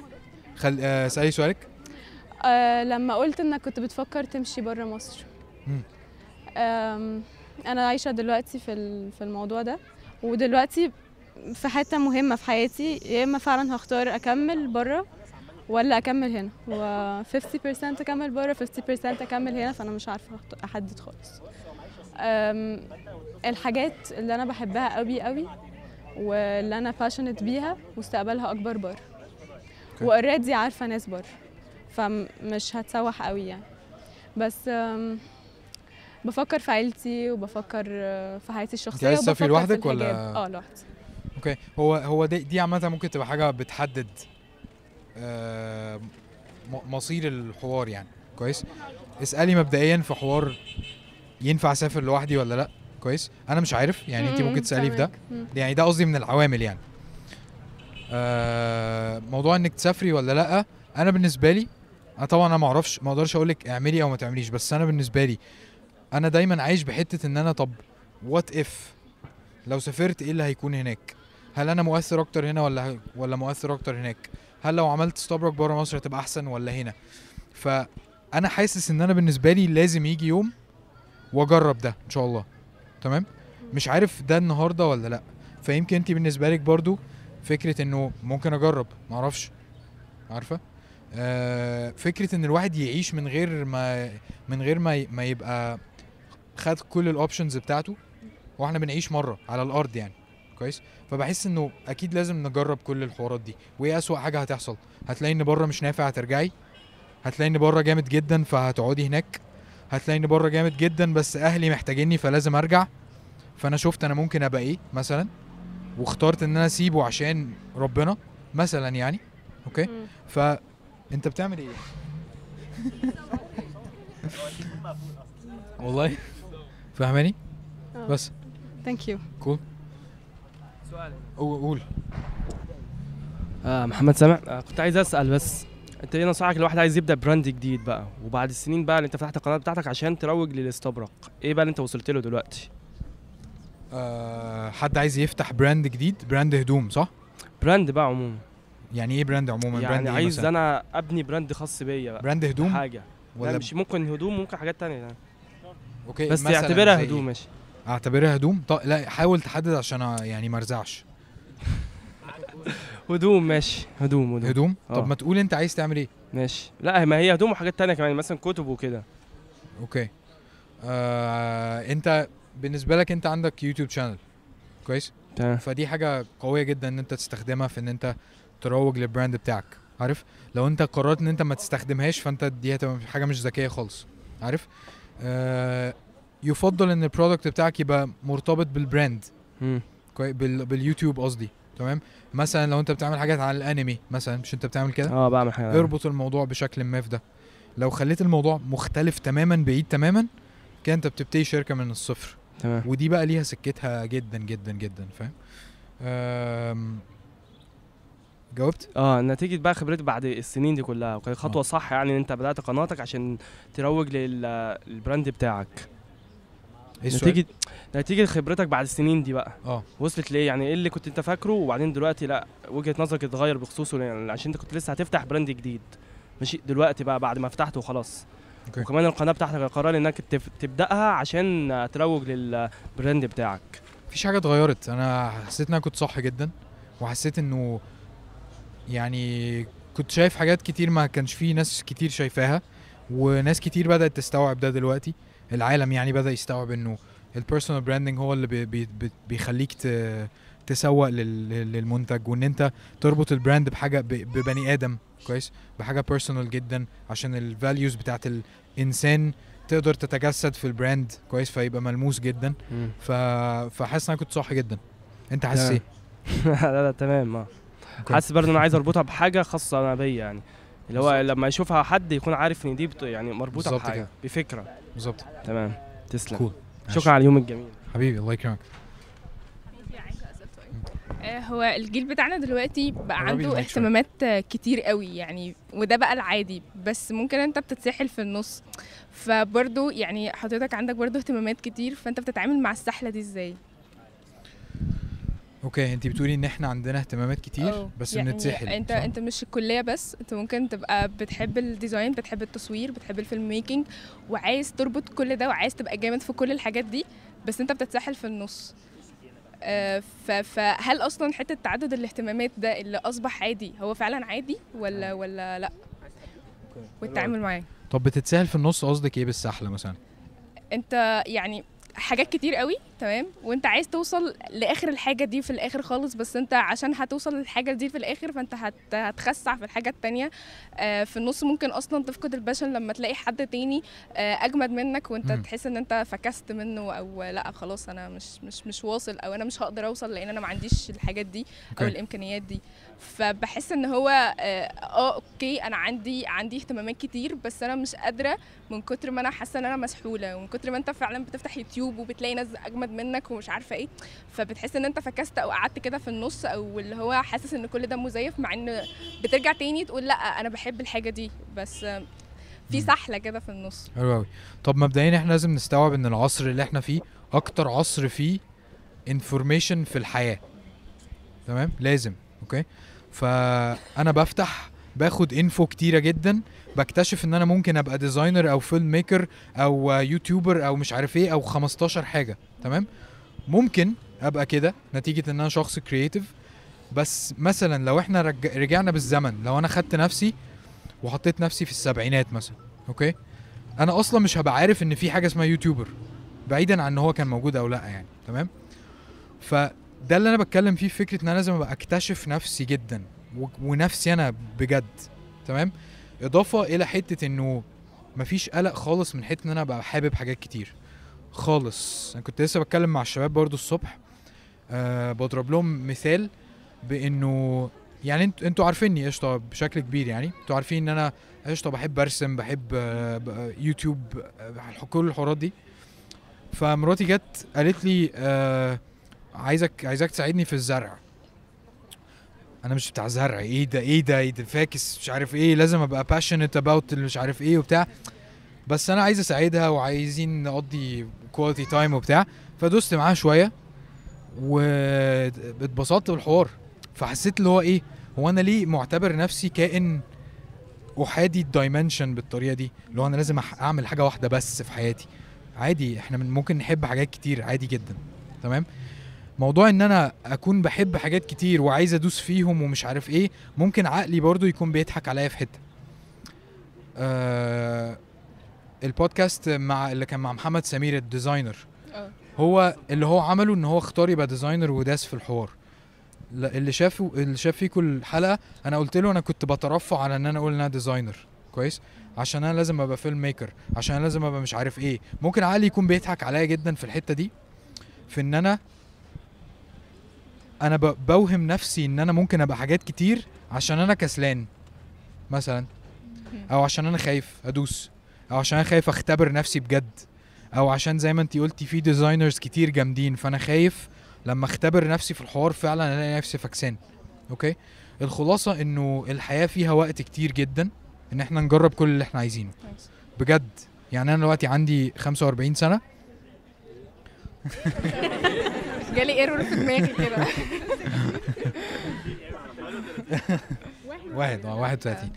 خل آه، اسالي سؤالك آه، لما قلت انك كنت بتفكر تمشي بره مصر انا عايشه دلوقتي في في الموضوع ده ودلوقتي في حته مهمه في حياتي يا اما فعلا هختار اكمل بره ولا اكمل هنا و 50% اكمل بره 50% اكمل هنا فانا مش عارفه احدد خالص الحاجات اللي انا بحبها قوي قوي واللي انا باشنت بيها مستقبلها اكبر بره واوريدي عارفه ناس بره فمش هتسوح قوي يعني بس بفكر في عيلتي وبفكر آه، في حياتي الشخصيه عايز تسافري لوحدك ولا اه لوحدي اوكي هو هو دي, دي عامه ممكن تبقى حاجه بتحدد آه، مصير الحوار يعني كويس اسالي مبدئيا في حوار ينفع اسافر لوحدي ولا لا كويس انا مش عارف يعني انت ممكن تسالي في ده يعني ده قصدي من العوامل يعني آه، موضوع انك تسافري ولا لا انا بالنسبه لي انا آه، طبعا انا ما اعرفش ما اقدرش اقول لك اعملي او ما تعمليش بس انا بالنسبه لي انا دايما عايش بحته ان انا طب وات اف لو سافرت ايه اللي هيكون هناك هل انا مؤثر اكتر هنا ولا ولا مؤثر اكتر هناك هل لو عملت ستابرك بره مصر هتبقى احسن ولا هنا فانا حاسس ان انا بالنسبه لي لازم يجي يوم واجرب ده ان شاء الله تمام مش عارف ده النهارده ولا لا فيمكن انت بالنسبه لك برضو فكره انه ممكن اجرب معرفش عارفه آه، فكره ان الواحد يعيش من غير ما من غير ما ما يبقى خد كل الاوبشنز بتاعته واحنا بنعيش مره على الارض يعني كويس فبحس انه اكيد لازم نجرب كل الحوارات دي وايه اسوا حاجه هتحصل هتلاقي ان بره مش نافع هترجعي هتلاقي ان بره جامد جدا فهتقعدي هناك هتلاقي ان بره جامد جدا بس اهلي محتاجيني فلازم ارجع فانا شفت انا ممكن ابقى ايه مثلا واخترت ان انا اسيبه عشان ربنا مثلا يعني اوكي ف انت بتعمل ايه؟ [LAUGHS] والله فاهماني؟ اه. بس ثانك يو كول سؤال قول آه، محمد سامع آه، كنت عايز اسال بس انت ايه نصيحتك لواحد عايز يبدا براند جديد بقى وبعد السنين بقى اللي انت فتحت القناه بتاعتك عشان تروج للاستبرق ايه بقى اللي انت وصلت له دلوقتي حد عايز يفتح براند جديد براند هدوم صح براند بقى عموما يعني ايه براند عموما يعني براند إيه عايز إيه انا ابني براند خاص بيا بقى براند هدوم حاجه ولا مش ممكن هدوم ممكن حاجات تانية يعني. اوكي بس اعتبرها هدوم إيه؟ ماشي اعتبرها هدوم طيب لا حاول تحدد عشان يعني ما ارزعش [LAUGHS] هدوم ماشي هدوم هدوم, هدوم؟ طب أوه. ما تقول انت عايز تعمل ايه ماشي لا ما هي هدوم وحاجات تانية كمان مثلا كتب وكده اوكي آه، انت بالنسبه لك انت عندك يوتيوب شانل كويس تمام فدي حاجه قويه جدا ان انت تستخدمها في ان انت تروج للبراند بتاعك عارف لو انت قررت ان انت ما تستخدمهاش فانت دي هتبقى حاجه مش ذكيه خالص عارف آه يفضل ان البرودكت بتاعك يبقى مرتبط بالبراند باليوتيوب قصدي تمام مثلا لو انت بتعمل حاجات عن الانمي مثلا مش انت بتعمل كده اه بعمل حاجه اربط الموضوع بشكل ما في ده لو خليت الموضوع مختلف تماما بعيد تماما كده انت بتبتدي شركه من الصفر تمام ودي بقى ليها سكتها جدا جدا جدا فاهم جاوبت اه نتيجه بقى خبرتي بعد السنين دي كلها وكانت خطوه آه. صح يعني ان انت بدات قناتك عشان تروج للبراند بتاعك إيه نتيجة نتيجة خبرتك بعد السنين دي بقى اه وصلت لايه؟ يعني ايه اللي كنت انت فاكره وبعدين دلوقتي لا وجهة نظرك اتغير بخصوصه يعني عشان انت كنت لسه هتفتح براند جديد ماشي دلوقتي بقى بعد ما فتحته وخلاص أوكي. وكمان القناة بتاعتك قرار انك تبدأها عشان تروج للبراند بتاعك مفيش حاجة اتغيرت انا حسيت ان انا كنت صح جدا وحسيت انه يعني كنت شايف حاجات كتير ما كانش فيه ناس كتير شايفاها وناس كتير بدأت تستوعب ده دلوقتي العالم يعني بدأ يستوعب انه البيرسونال براندنج هو اللي بي بي بيخليك تسوق للمنتج وان انت تربط البراند بحاجه ببني ادم كويس بحاجه بيرسونال جدا عشان الفاليوز بتاعت الانسان تقدر تتجسد في البراند كويس فيبقى ملموس جدا فحاسس فحاسس انا كنت صح جدا انت حاسس ايه؟ [LAUGHS] لا لا تمام اه حاسس برضه انا عايز اربطها بحاجه خاصه انا بيا يعني اللي هو لما يشوفها حد يكون عارف ان دي يعني مربوطه بحاجه كده. بفكره بالظبط تمام تسلم cool. شكرا على اليوم الجميل حبيبي الله يكرمك آه، هو الجيل بتاعنا دلوقتي بقى عنده اهتمامات كتير قوي يعني وده بقى العادي بس ممكن انت بتتسحل في النص فبرضه يعني حضرتك عندك برضه اهتمامات كتير فانت بتتعامل مع السحله دي ازاي اوكي انت بتقولي ان احنا عندنا اهتمامات كتير أوه. بس يعني بنتسحل انت صح؟ انت مش الكليه بس انت ممكن تبقى بتحب الديزاين بتحب التصوير بتحب الفيلم ميكنج وعايز تربط كل ده وعايز تبقى جامد في كل الحاجات دي بس انت بتتسحل في النص آه فهل اصلا حته تعدد الاهتمامات ده اللي اصبح عادي هو فعلا عادي ولا آه. ولا لا والتعامل معاه طب بتتسهل في النص قصدك ايه بالسحله مثلا انت يعني حاجات كتير قوي تمام وانت عايز توصل لاخر الحاجه دي في الاخر خالص بس انت عشان هتوصل للحاجه دي في الاخر فانت هت هتخسع في الحاجه التانية آه، في النص ممكن اصلا تفقد الباشن لما تلاقي حد تاني آه، اجمد منك وانت م. تحس ان انت فكست منه او لا خلاص انا مش مش مش واصل او انا مش هقدر اوصل لان انا ما عنديش الحاجات دي او okay. أيوة. الامكانيات دي فبحس ان هو آه،, اه اوكي انا عندي عندي اهتمامات كتير بس انا مش قادره من كتر ما انا حاسه ان انا مسحوله ومن كتر ما انت فعلا بتفتح يوتيوب وبتلاقي ناس اجمد منك ومش عارفه ايه فبتحس ان انت فكست او قعدت كده في النص او اللي هو حاسس ان كل ده مزيف مع ان بترجع تاني تقول لا انا بحب الحاجه دي بس في سحله كده في النص حلو قوي طب مبدئيا احنا لازم نستوعب ان العصر اللي احنا فيه اكتر عصر فيه انفورميشن في الحياه تمام لازم اوكي فانا بفتح باخد انفو كتيره جدا بكتشف ان انا ممكن ابقى ديزاينر او فيلم ميكر او يوتيوبر او مش عارف ايه او 15 حاجه تمام ممكن ابقى كده نتيجه ان انا شخص كرييتيف بس مثلا لو احنا رج... رجعنا بالزمن لو انا خدت نفسي وحطيت نفسي في السبعينات مثلا اوكي انا اصلا مش هبقى عارف ان في حاجه اسمها يوتيوبر بعيدا عن ان هو كان موجود او لا يعني تمام فده اللي انا بتكلم فيه فكره ان انا لازم ابقى اكتشف نفسي جدا و... ونفسي انا بجد تمام اضافه الى حته انه مفيش قلق خالص من حته ان انا ابقى حابب حاجات كتير خالص انا كنت لسه بتكلم مع الشباب برضو الصبح أه بضرب لهم مثال بانه يعني انتوا انتوا عارفيني قشطه بشكل كبير يعني انتوا عارفين ان انا قشطه بحب ارسم بحب آه، يوتيوب آه، كل الحوارات دي فمراتي جت قالت لي آه عايزك عايزك تساعدني في الزرع انا مش بتاع زرع ايه ده ايه ده ايه ده فاكس مش عارف ايه لازم ابقى باشنت اباوت مش عارف ايه وبتاع بس انا عايز اساعدها وعايزين نقضي كواليتي تايم وبتاع فدوست معاها شويه واتبسطت بالحوار فحسيت اللي هو ايه هو انا ليه معتبر نفسي كائن احادي الدايمنشن بالطريقه دي اللي هو انا لازم اعمل حاجه واحده بس في حياتي عادي احنا ممكن نحب حاجات كتير عادي جدا تمام موضوع ان انا اكون بحب حاجات كتير وعايز ادوس فيهم ومش عارف ايه ممكن عقلي برضو يكون بيضحك عليا في حته آه البودكاست مع اللي كان مع محمد سمير الديزاينر آه. هو اللي هو عمله ان هو اختار يبقى ديزاينر وداس في الحوار اللي شافه اللي شاف فيه كل حلقه انا قلت له انا كنت بترفع على ان انا اقول ان انا ديزاينر كويس عشان انا لازم ابقى فيلم ميكر عشان انا لازم ابقى مش عارف ايه ممكن عقلي يكون بيضحك عليا جدا في الحته دي في ان انا انا بوهم نفسي ان انا ممكن ابقى حاجات كتير عشان انا كسلان مثلا او عشان انا خايف ادوس او عشان انا خايف اختبر نفسي بجد او عشان زي ما انت قلتي في ديزاينرز كتير جامدين فانا خايف لما اختبر نفسي في الحوار فعلا الاقي نفسي فكسان اوكي الخلاصه انه الحياه فيها وقت كتير جدا ان احنا نجرب كل اللي احنا عايزينه بجد يعني انا دلوقتي عندي 45 سنه [LAUGHS] جالي ايرور في دماغي كده واحد اه 31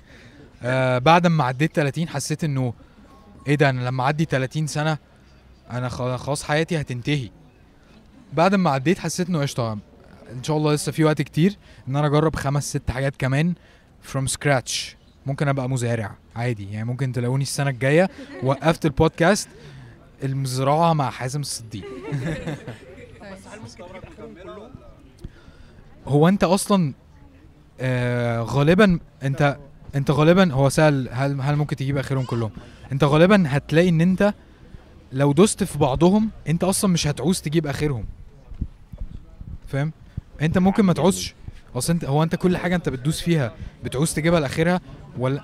آه بعد ما عديت 30 حسيت انه ايه ده انا لما اعدي 30 سنه انا خلاص حياتي هتنتهي بعد ما عديت حسيت انه قشطه ان شاء الله لسه في وقت كتير ان انا اجرب خمس ست حاجات كمان فروم سكراتش ممكن ابقى مزارع عادي يعني ممكن تلاقوني السنه الجايه وقفت البودكاست المزرعه مع حازم الصديق [LAUGHS] هو انت اصلا آه غالبا انت انت غالبا هو سال هل هل ممكن تجيب اخرهم كلهم انت غالبا هتلاقي ان انت لو دوست في بعضهم انت اصلا مش هتعوز تجيب اخرهم فاهم انت ممكن ما تعوزش اصل انت هو انت كل حاجه انت بتدوس فيها بتعوز تجيبها لاخرها ولا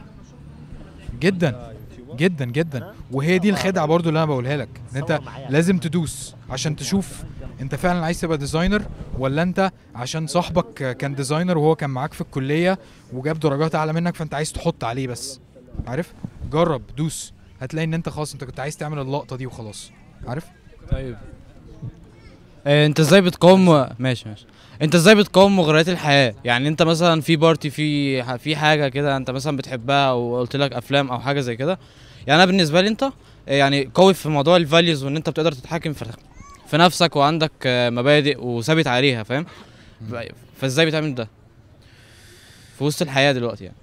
جدا أيوة. جدا جدا أه؟ وهي دي الخدعه برضو اللي انا بقولها لك ان انت لازم تدوس عشان تشوف أيوة. انت فعلا عايز تبقى ديزاينر ولا انت عشان صاحبك كان ديزاينر وهو كان معاك في الكليه وجاب درجات اعلى منك فانت عايز تحط عليه بس عارف جرب دوس هتلاقي ان انت خلاص انت كنت عايز تعمل اللقطه دي وخلاص عارف طيب آه، انت ازاي بتقاوم ماشي ماشي انت ازاي بتقاوم مغريات الحياه يعني انت مثلا في بارتي في في حاجه كده انت مثلا بتحبها او قلت لك افلام او حاجه زي كده يعني انا بالنسبه لي انت آه، يعني قوي في موضوع الفاليوز وان انت بتقدر تتحكم في في نفسك وعندك آه، مبادئ وثابت عليها فاهم فازاي بتعمل ده في وسط الحياه دلوقتي يعني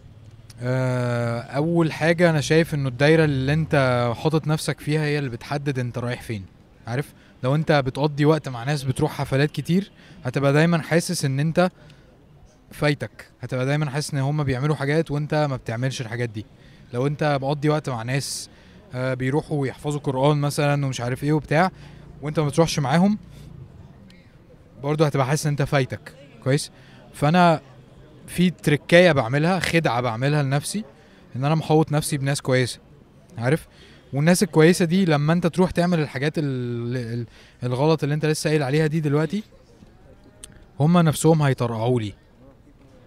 آه، اول حاجه انا شايف انه الدايره اللي انت حاطط نفسك فيها هي اللي بتحدد انت رايح فين عارف لو انت بتقضي وقت مع ناس بتروح حفلات كتير هتبقى دايما حاسس ان انت فايتك هتبقى دايما حاسس ان هم بيعملوا حاجات وانت ما بتعملش الحاجات دي لو انت مقضي وقت مع ناس آه، بيروحوا يحفظوا قران مثلا ومش عارف ايه وبتاع وانت ما بتروحش معاهم برضه هتبقى حاسس ان انت فايتك كويس فانا في تركايه بعملها خدعه بعملها لنفسي ان انا محوط نفسي بناس كويسه عارف والناس الكويسه دي لما انت تروح تعمل الحاجات الغلط اللي انت لسه قايل عليها دي دلوقتي هم نفسهم هيطرقعوا لي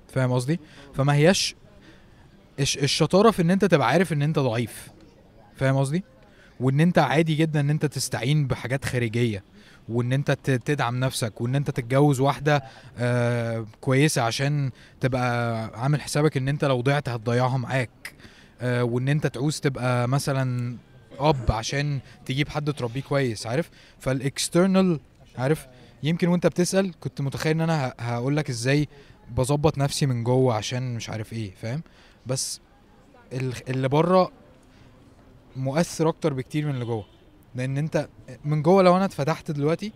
فاهم قصدي فما هياش الشطاره في ان انت تبقى عارف ان انت ضعيف فاهم قصدي وان انت عادي جدا ان انت تستعين بحاجات خارجيه وان انت تدعم نفسك وان انت تتجوز واحده آه كويسه عشان تبقى عامل حسابك ان انت لو ضعت هتضيعها معاك آه وان انت تعوز تبقى مثلا اب عشان تجيب حد تربيه كويس عارف فالاكسترنال عارف يمكن وانت بتسال كنت متخيل ان انا هقول لك ازاي بظبط نفسي من جوه عشان مش عارف ايه فاهم بس اللي بره مؤثر اكتر بكتير من اللي جوه لان انت من جوه لو انا اتفتحت دلوقتي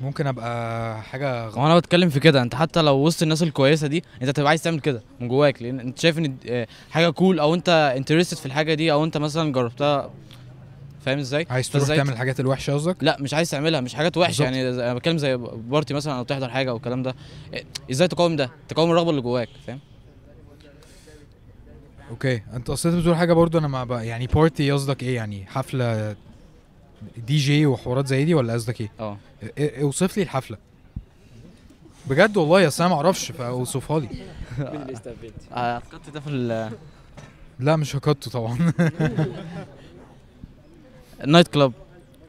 ممكن ابقى حاجه غلط وانا بتكلم في كده انت حتى لو وسط الناس الكويسه دي انت تبقى عايز تعمل كده من جواك لان انت شايف ان آه، حاجه كول cool او انت انترستد في الحاجه دي او انت مثلا جربتها فاهم ازاي عايز تروح تعمل الحاجات الوحشه قصدك لا مش عايز تعملها مش حاجات وحشه يعني انا بتكلم زي بارتي مثلا او تحضر حاجه او الكلام ده إيه، ازاي تقاوم ده تقاوم الرغبه اللي جواك فاهم اوكي انت قصدك بتقول حاجه برضو انا مع بقى يعني بارتي قصدك ايه يعني حفله دي جي وحوارات زي دي ولا قصدك ايه اه إيه، إيه، اوصف لي الحفله بجد والله اصل انا ما اعرفش فاوصفها لي هتقطع [LAUGHS] ده في لا مش هقطه طبعا [LAUGHS] نايت كلاب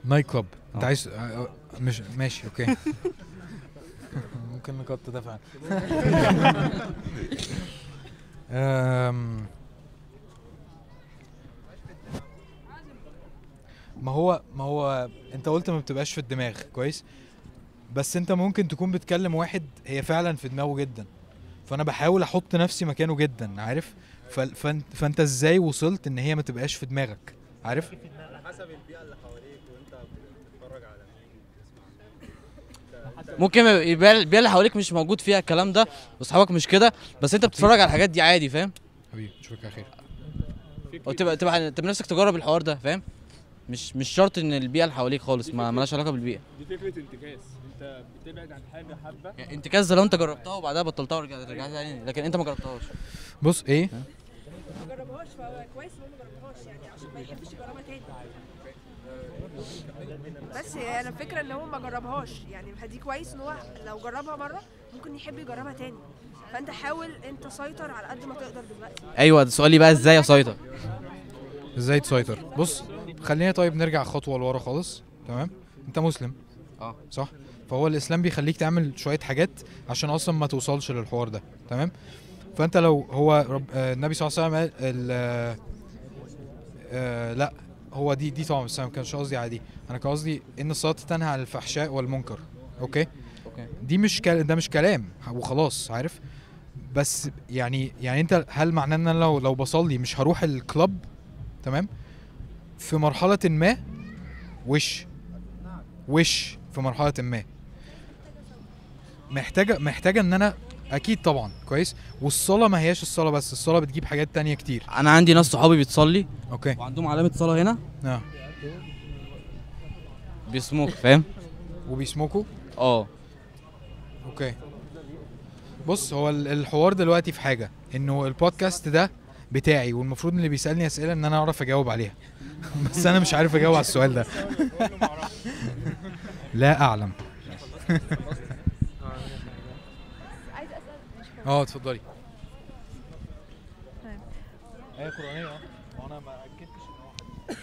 نايت كلاب انت عايز آه، آه، مش ماشي اوكي [LAUGHS] ممكن نقط ده فعلا [LAUGHS] ما هو ما هو انت قلت ما بتبقاش في الدماغ كويس بس انت ممكن تكون بتكلم واحد هي فعلا في دماغه جدا فانا بحاول احط نفسي مكانه جدا عارف فانت فانت ازاي وصلت ان هي ما تبقاش في دماغك عارف ممكن يبقى البيئه اللي حواليك مش موجود فيها الكلام ده واصحابك مش كده بس انت بتتفرج على الحاجات دي عادي فاهم حبيبي اشوفك على خير وتبقى تبقى تبقى نفسك تجرب الحوار ده فاهم مش مش شرط ان البيئه اللي حواليك خالص ما مالهاش علاقه بالبيئه دي فكره انتكاس انت بتبعد عن حاجه حبه يعني انتكاس ده لو انت جربتها وبعدها بطلتها ورجعت رجعت تاني لكن انت ما جربتهاش بص ايه ما جربهاش فكويس ان هو ما جربهاش يعني عشان ما يحبش يجربها تاني بس هي يعني انا الفكره ان هو ما جربهاش يعني دي كويس ان هو لو جربها مره ممكن يحب يجربها تاني فانت حاول انت سيطر على قد ما تقدر دلوقتي ايوه ده سؤالي بقى ازاي اسيطر ازاي تسيطر بص خلينا طيب نرجع خطوه لورا خالص تمام انت مسلم اه صح فهو الاسلام بيخليك تعمل شويه حاجات عشان اصلا ما توصلش للحوار ده تمام فانت لو هو رب آه النبي صلى الله عليه وسلم قال آه آه لا هو دي دي طبعا بس انا ما كانش قصدي على دي انا كان قصدي ان الصلاه تنهى عن الفحشاء والمنكر اوكي اوكي دي مش كل... ده مش كلام وخلاص عارف بس يعني يعني انت هل معناه ان انا لو لو بصلي مش هروح الكلب تمام في مرحله ما وش وش في مرحله ما محتاجه محتاجه ان انا اكيد طبعا كويس والصلاه ما هياش الصلاه بس الصلاه بتجيب حاجات تانية كتير انا عندي ناس صحابي بتصلي اوكي وعندهم علامه صلاه هنا اه بيسموك فاهم وبيسموكوا اه اوكي بص هو الحوار دلوقتي في حاجه انه البودكاست ده بتاعي والمفروض اللي بيسالني اسئله ان انا اعرف اجاوب عليها [LAUGHS] بس انا مش عارف اجاوب على السؤال ده [LAUGHS] لا اعلم [LAUGHS] اه اتفضلي طيب. آية قرانيه آه. وانا ما اكدتش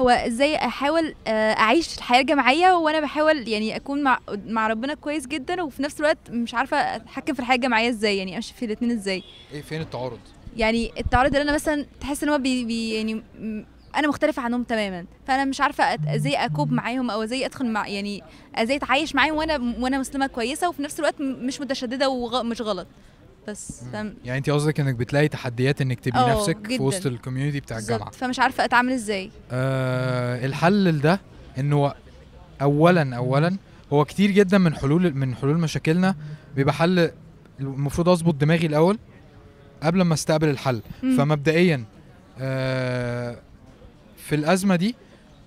هو ازاي احاول آه، اعيش الحياه الجماعيه وانا بحاول يعني اكون مع مع ربنا كويس جدا وفي نفس الوقت مش عارفه اتحكم في الحياه الجماعيه ازاي يعني امشي في الاثنين ازاي ايه فين التعارض يعني التعارض اللي انا مثلا تحس ان هو بي, بي يعني انا مختلفه عنهم تماما فانا مش عارفه ازاي اكوب معاهم او ازاي ادخل مع يعني ازاي اتعايش معاهم وانا وانا مسلمه كويسه وفي نفس الوقت مش متشدده ومش غلط بس فم... يعني انت قصدك انك بتلاقي تحديات انك تبقي آه، نفسك جداً. في وسط الكوميونتي بتاع الجامعه فمش عارفه اتعامل ازاي آه الحل لده انه اولا اولا هو كتير جدا من حلول من حلول مشاكلنا بيبقى حل المفروض اظبط دماغي الاول قبل ما استقبل الحل مم. فمبدئيا آه في الازمه دي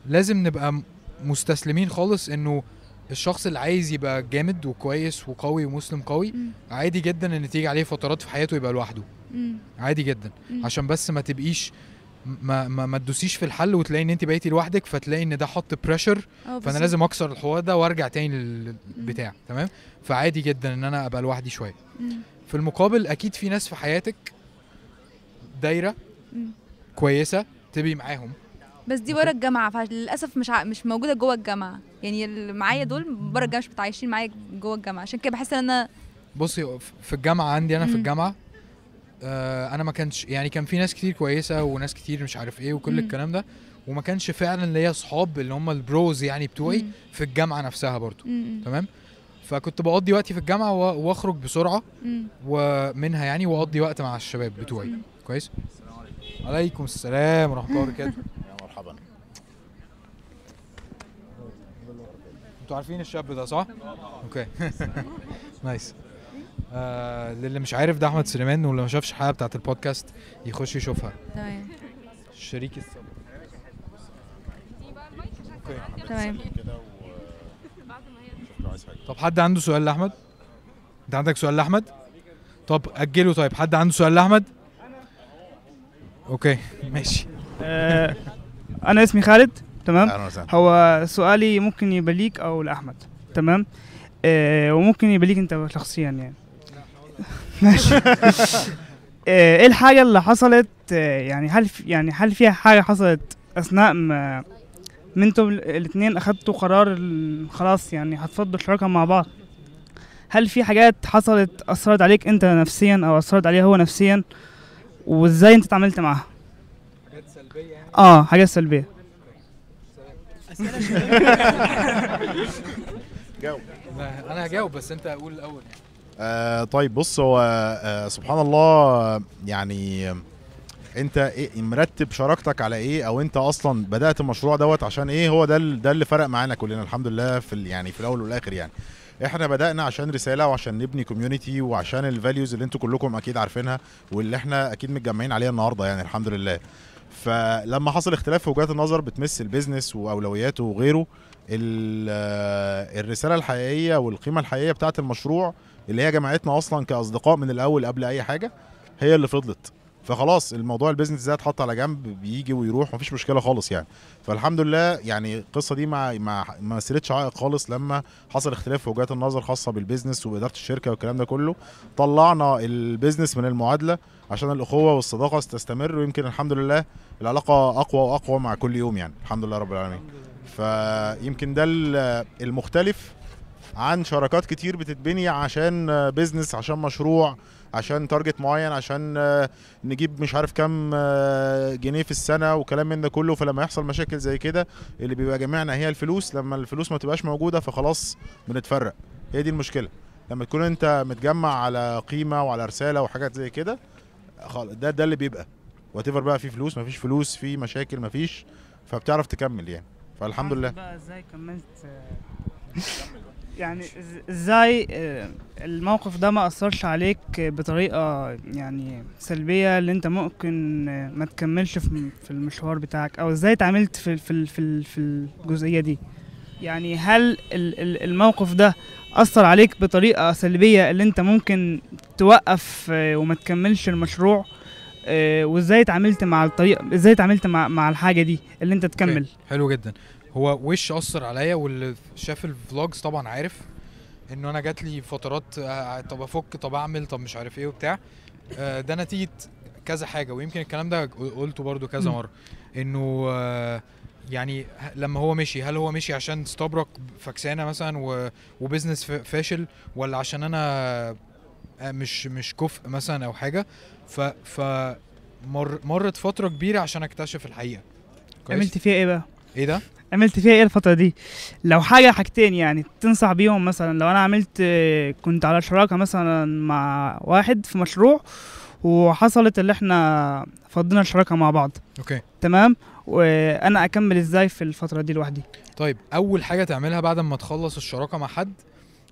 لازم نبقى مستسلمين خالص انه الشخص اللي عايز يبقى جامد وكويس وقوي ومسلم قوي م. عادي جدا ان تيجي عليه فترات في حياته يبقى لوحده م. عادي جدا م. عشان بس ما تبقيش ما ما, ما تدوسيش في الحل وتلاقي ان انت بقيتي لوحدك فتلاقي ان ده حط اه، بريشر فانا لازم اكسر الحوار ده وارجع تاني للبتاع تمام فعادي جدا ان انا ابقى لوحدي شويه في المقابل اكيد في ناس في حياتك دايره م. كويسه تبي معاهم بس دي ورا الجامعه فللاسف مش ع... مش موجوده جوه الجامعه يعني اللي معايا دول بره الجامعه مش متعايشين معايا جوه الجامعه عشان كده بحس ان انا بصي في الجامعه عندي انا في الجامعه آه انا ما كانش يعني كان في ناس كتير كويسه وناس كتير مش عارف ايه وكل الكلام ده وما كانش فعلا ليا اصحاب اللي هم البروز يعني بتوعي في الجامعه نفسها برضو تمام فكنت بقضي وقتي في الجامعه واخرج بسرعه ومنها يعني واقضي وقت مع الشباب بتوعي كويس عليكم السلام ورحمه الله وبركاته [LAUGHS] انتوا عارفين الشاب ده صح؟ اوكي [LAUGHS] نايس آه للي مش عارف ده احمد سليمان واللي ما شافش الحلقه بتاعت البودكاست يخش يشوفها تمام شريك الصبر تمام طب حد عنده سؤال لاحمد؟ انت عندك سؤال لاحمد؟ طب اجله طيب حد عنده سؤال لاحمد؟ اوكي ماشي آه، انا اسمي خالد تمام هو سؤالي ممكن يبقى ليك او لاحمد تمام آه وممكن يبقى ليك انت شخصيا يعني ماشي [LAUGHS] آه، ايه الحاجه اللي حصلت آه، يعني هل يعني هل فيها حاجه حصلت اثناء ما ما انتوا الاثنين اخدتوا قرار خلاص يعني هتفضلوا الشراكه مع بعض هل في حاجات حصلت اثرت عليك انت نفسيا او اثرت عليه هو نفسيا وازاي انت اتعاملت معاها حاجات سلبيه يعني اه حاجات سلبيه [LAUGHS] جاوب انا هجاوب بس انت قول الاول آه طيب بص هو آه سبحان الله يعني انت إيه مرتب شراكتك على ايه او انت اصلا بدات المشروع دوت عشان ايه هو ده ده اللي فرق معانا كلنا الحمد لله في يعني في الاول والاخر يعني احنا بدانا عشان رساله وعشان نبني كوميونتي وعشان الفاليوز اللي انتوا كلكم اكيد عارفينها واللي احنا اكيد متجمعين عليها النهارده يعني الحمد لله فلما حصل اختلاف في وجهات النظر بتمس البيزنس واولوياته وغيره آه، الرساله الحقيقيه والقيمه الحقيقيه بتاعه المشروع اللي هي جمعتنا اصلا كاصدقاء من الاول قبل اي حاجه هي اللي فضلت فخلاص الموضوع البيزنس ده اتحط على جنب بيجي ويروح مفيش مشكله خالص يعني فالحمد لله يعني القصه دي ما ما ما سلتش عائق خالص لما حصل اختلاف في وجهات النظر خاصه بالبيزنس واداره الشركه والكلام ده كله طلعنا البيزنس من المعادله عشان الاخوه والصداقه تستمر ويمكن الحمد لله العلاقه اقوى واقوى مع كل يوم يعني الحمد لله رب العالمين فيمكن ده المختلف عن شراكات كتير بتتبني عشان بيزنس عشان مشروع عشان تارجت معين عشان آه، نجيب مش عارف كام آه، جنيه في السنه وكلام من ده كله فلما يحصل مشاكل زي كده اللي بيبقى جميعنا هي الفلوس لما الفلوس ما تبقاش موجوده فخلاص بنتفرق هي دي المشكله لما تكون انت متجمع على قيمه وعلى رساله وحاجات زي كده ده ده اللي بيبقى وات بقى في فلوس مفيش فلوس في مشاكل مفيش فبتعرف تكمل يعني فالحمد لله بقى ازاي كملت [LAUGHS] يعني ازاي آه، الموقف ده ما اثرش عليك بطريقه يعني سلبيه اللي انت ممكن آه، ما تكملش في المشوار بتاعك او ازاي اتعاملت في في في في الجزئيه دي يعني هل الموقف ده اثر عليك بطريقه سلبيه اللي انت ممكن توقف آه، وما تكملش المشروع وازاي اتعاملت مع الطريقه ازاي اتعاملت مع مع الحاجه دي اللي انت تكمل حلو جدا هو وش اثر عليا واللي شاف الفلوجز طبعا عارف انه انا جات لي فترات آه، طب افك طب اعمل طب مش عارف ايه وبتاع آه، ده نتيجه كذا حاجه ويمكن الكلام ده قلته برضو كذا مره انه آه، يعني لما هو مشي هل هو مشي عشان ستابرك فكسانه مثلا وبزنس فاشل ولا عشان انا مش مش كفء مثلا او حاجه ف ف مرت فتره كبيره عشان اكتشف الحقيقه كويس؟ عملت فيها ايه بقى؟ ايه ده؟ عملت فيها ايه الفتره دي لو حاجه حاجتين يعني تنصح بيهم مثلا لو انا عملت كنت على شراكه مثلا مع واحد في مشروع وحصلت اللي احنا فضينا الشراكه مع بعض اوكي تمام وانا اكمل ازاي في الفتره دي لوحدي طيب اول حاجه تعملها بعد ما تخلص الشراكه مع حد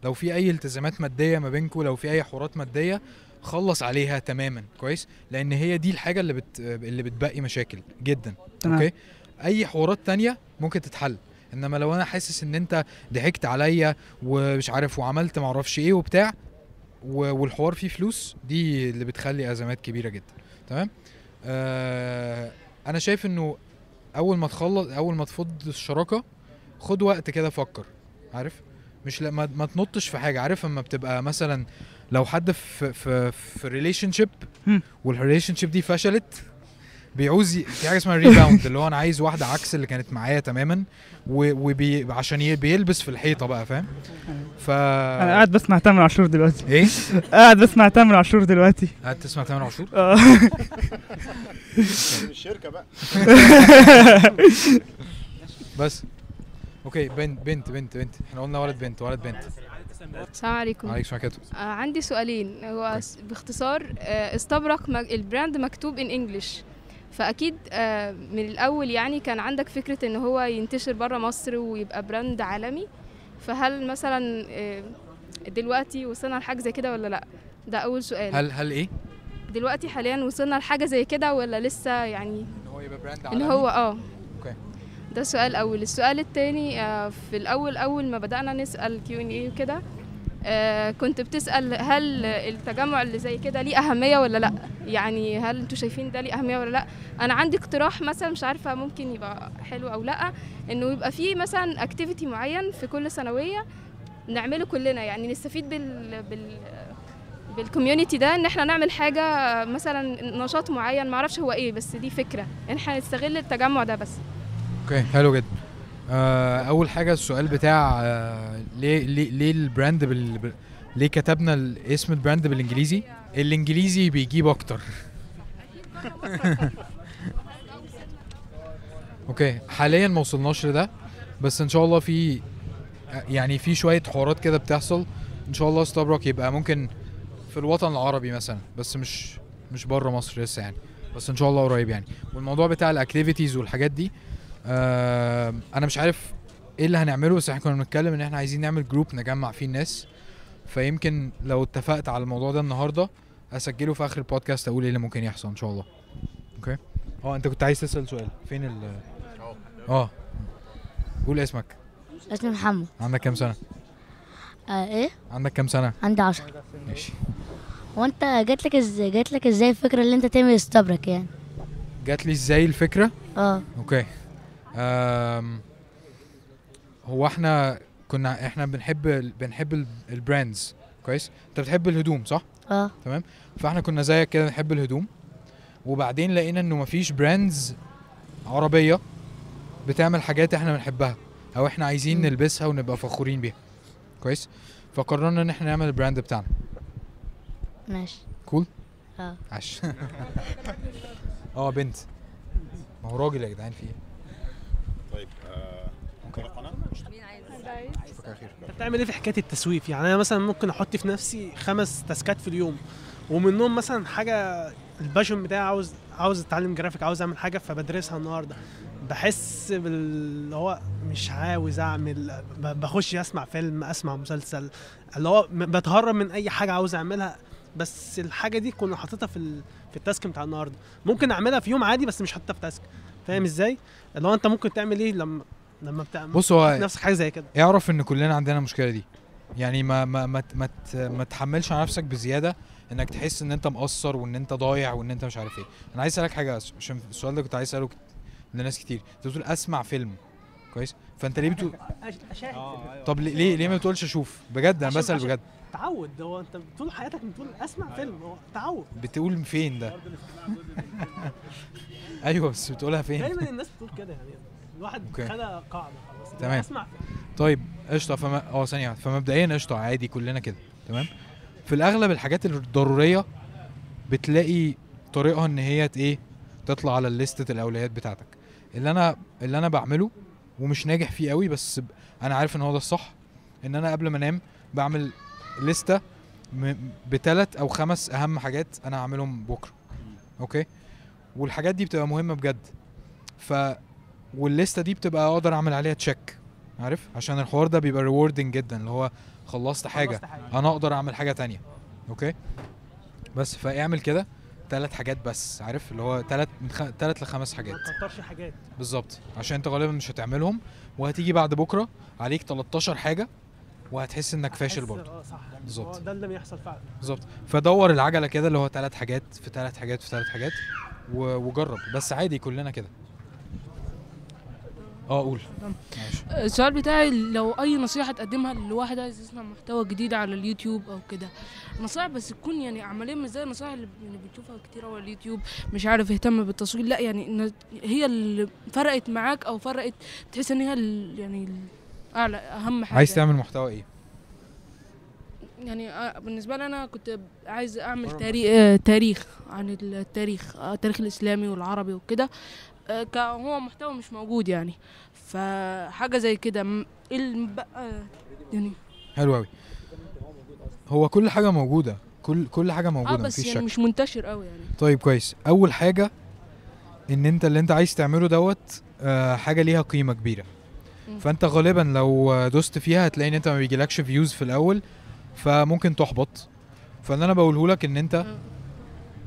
لو في اي التزامات ماديه ما بينكم لو في اي حوارات ماديه خلص عليها تماما كويس لان هي دي الحاجه اللي بت... اللي بتبقي مشاكل جدا تمام. اوكي اي حوارات تانية ممكن تتحل انما لو انا حاسس ان انت ضحكت عليا ومش عارف وعملت معرفش ايه وبتاع والحوار فيه فلوس دي اللي بتخلي ازمات كبيره جدا تمام آه انا شايف انه اول ما تخلص اول ما تفض الشراكه خد وقت كده فكر عارف مش لا ما, تنطش في حاجه عارف اما بتبقى مثلا لو حد في في في ريليشن شيب والريليشن شيب دي فشلت بيعوز في حاجه اسمها ريباوند اللي هو انا عايز واحده عكس اللي كانت معايا تماما وبي عشان بيلبس في الحيطه بقى فاهم ف انا قاعد بسمع تامر عاشور دلوقتي ايه [LAUGHS] قاعد بسمع تامر عاشور دلوقتي قاعد تسمع تامر عاشور اه [LAUGHS] من الشركه بقى [LAUGHS] بس اوكي بنت بنت بنت بنت احنا قلنا ولد بنت ولد بنت السلام عليكم وعليكم السلام آه، عندي سؤالين هو باختصار آه، استبرق البراند مكتوب ان انجلش فاكيد آه، من الاول يعني كان عندك فكره ان هو ينتشر بره مصر ويبقى براند عالمي فهل مثلا آه، دلوقتي وصلنا لحاجه زي كده ولا لا ده اول سؤال هل هل ايه دلوقتي حاليا وصلنا لحاجه زي كده ولا لسه يعني ان هو يبقى براند عالمي ان هو اه اوكي ده سؤال اول السؤال الثاني آه، في الاول اول ما بدانا نسال كيو ان اي وكده آه، كنت بتسأل هل التجمع اللي زي كده ليه أهمية ولا لأ؟ يعني هل انتوا شايفين ده ليه أهمية ولا لأ؟ أنا عندي اقتراح مثلا مش عارفة ممكن يبقى حلو أو لأ إنه يبقى فيه مثلا أكتيفيتي معين في كل سنويه نعمله كلنا يعني نستفيد بال بال بالكوميونتي ده ان احنا نعمل حاجه مثلا نشاط معين معرفش هو ايه بس دي فكره ان احنا نستغل التجمع ده بس اوكي حلو جدا آه، اول حاجه السؤال بتاع آه، ليه ليه ليه البراند بال... ليه كتبنا اسم البراند بالانجليزي الانجليزي بيجيب اكتر [LAUGHS] اوكي حاليا ما وصلناش لده بس ان شاء الله في يعني في شويه حوارات كده بتحصل ان شاء الله استبرك يبقى ممكن في الوطن العربي مثلا بس مش مش بره مصر لسه يعني بس ان شاء الله قريب يعني والموضوع بتاع الاكتيفيتيز والحاجات دي آه انا مش عارف ايه اللي هنعمله بس احنا كنا بنتكلم ان احنا عايزين نعمل جروب نجمع فيه الناس فيمكن لو اتفقت على الموضوع ده النهارده اسجله في اخر البودكاست اقول ايه اللي ممكن يحصل ان شاء الله اوكي اه انت كنت عايز تسال سؤال فين ال اه, اه. قول اسمك اسمي محمد عندك كام سنه آه ايه عندك كام سنه عندي 10 ماشي وانت جات لك ازاي جات لك ازاي الفكره اللي انت تعمل استبرك يعني جات لي ازاي الفكره اه اوكي هو احنا كنا احنا بنحب بنحب البراندز كويس انت بتحب الهدوم صح اه تمام فاحنا كنا زيك كده بنحب الهدوم وبعدين لقينا انه مفيش براندز عربيه بتعمل حاجات احنا بنحبها او احنا عايزين م. نلبسها ونبقى فخورين بيها كويس فقررنا ان احنا نعمل البراند بتاعنا ماشي كول cool. اه عش [LAUGHS] اه بنت ما هو راجل يا جدعان في ايه طيب آه، ممكن طيب، بتعمل ايه في حكايه التسويف يعني انا مثلا ممكن احط في نفسي خمس تاسكات في اليوم ومنهم مثلا حاجه الباشون بتاعي عاوز عاوز اتعلم جرافيك عاوز اعمل حاجه فبدرسها النهارده بحس باللي هو مش عاوز اعمل بخش اسمع فيلم اسمع مسلسل اللي هو بتهرب من اي حاجه عاوز اعملها بس الحاجه دي كنا حاططها في في التاسك بتاع النهارده ممكن اعملها في يوم عادي بس مش حاططها في تاسك فاهم ازاي اللي هو انت ممكن تعمل ايه لما لما بتعمل بص هو نفسك حاجه زي كده اعرف ان كلنا عندنا المشكله دي يعني ما ما ما ما, ما تحملش على نفسك بزياده انك تحس ان انت مقصر وان انت ضايع وان انت مش عارف ايه انا عايز اسالك حاجه عشان السؤال ده كنت عايز اساله لناس كتير انت بتقول اسمع فيلم كويس فانت ليه بتقول [LAUGHS] آه، أيوة. طب ليه ليه ما بتقولش اشوف بجد انا بسال بجد تعود هو انت طول حياتك بتقول اسمع فيلم أيوة. هو تعود بتقول فين ده [LAUGHS] ايوه بس بتقولها فين دايما الناس بتقول كده يعني الواحد خلق قاعده خلاص تمام اسمع طيب قشطه فما اه ثانيه فمبدئيا قشطه عادي كلنا كده تمام في الاغلب الحاجات الضروريه بتلاقي طريقها ان هي ايه تطلع على الليستة الاولويات بتاعتك اللي انا اللي انا بعمله ومش ناجح فيه قوي بس ب... انا عارف ان هو ده الصح ان انا قبل ما انام بعمل لستة م... بثلاث او خمس اهم حاجات انا هعملهم بكره اوكي والحاجات دي بتبقى مهمه بجد ف والليسته دي بتبقى اقدر اعمل عليها تشيك عارف عشان الحوار ده بيبقى ريوردنج جدا اللي هو خلصت حاجه, حاجة. انا اقدر اعمل حاجه تانية اوكي بس فاعمل كده ثلاث حاجات بس عارف اللي هو ثلاث من خ... لخمس حاجات ما تكترش حاجات بالظبط عشان انت غالبا مش هتعملهم وهتيجي بعد بكره عليك 13 حاجه وهتحس انك فاشل برضه اه صح يعني بالظبط ده اللي بيحصل فعلا بالظبط فدور العجله كده اللي هو ثلاث حاجات في ثلاث حاجات في ثلاث حاجات وجرب بس عادي كلنا كده اه قول السؤال بتاعي لو اي نصيحه تقدمها لواحد عايز يصنع محتوى جديد على اليوتيوب او كده نصائح بس تكون يعني عمليه مش زي النصائح اللي يعني بتشوفها كتير على اليوتيوب مش عارف اهتم بالتصوير لا يعني هي اللي فرقت معاك او فرقت تحس ان هي يعني اعلى اهم حاجه عايز تعمل محتوى ايه يعني آه، بالنسبه لي انا كنت عايز اعمل تاريخ آه، تاريخ عن التاريخ التاريخ آه، الاسلامي والعربي وكده هو محتوى مش موجود يعني فحاجه زي كده إيه يعني حلو قوي هو كل حاجه موجوده كل كل حاجه موجوده آه بس يعني شك. مش منتشر قوي يعني طيب كويس اول حاجه ان انت اللي انت عايز تعمله دوت حاجه ليها قيمه كبيره فانت غالبا لو دوست فيها هتلاقي ان انت ما بيجيلكش فيوز في الاول فممكن تحبط فاللي انا بقوله لك ان انت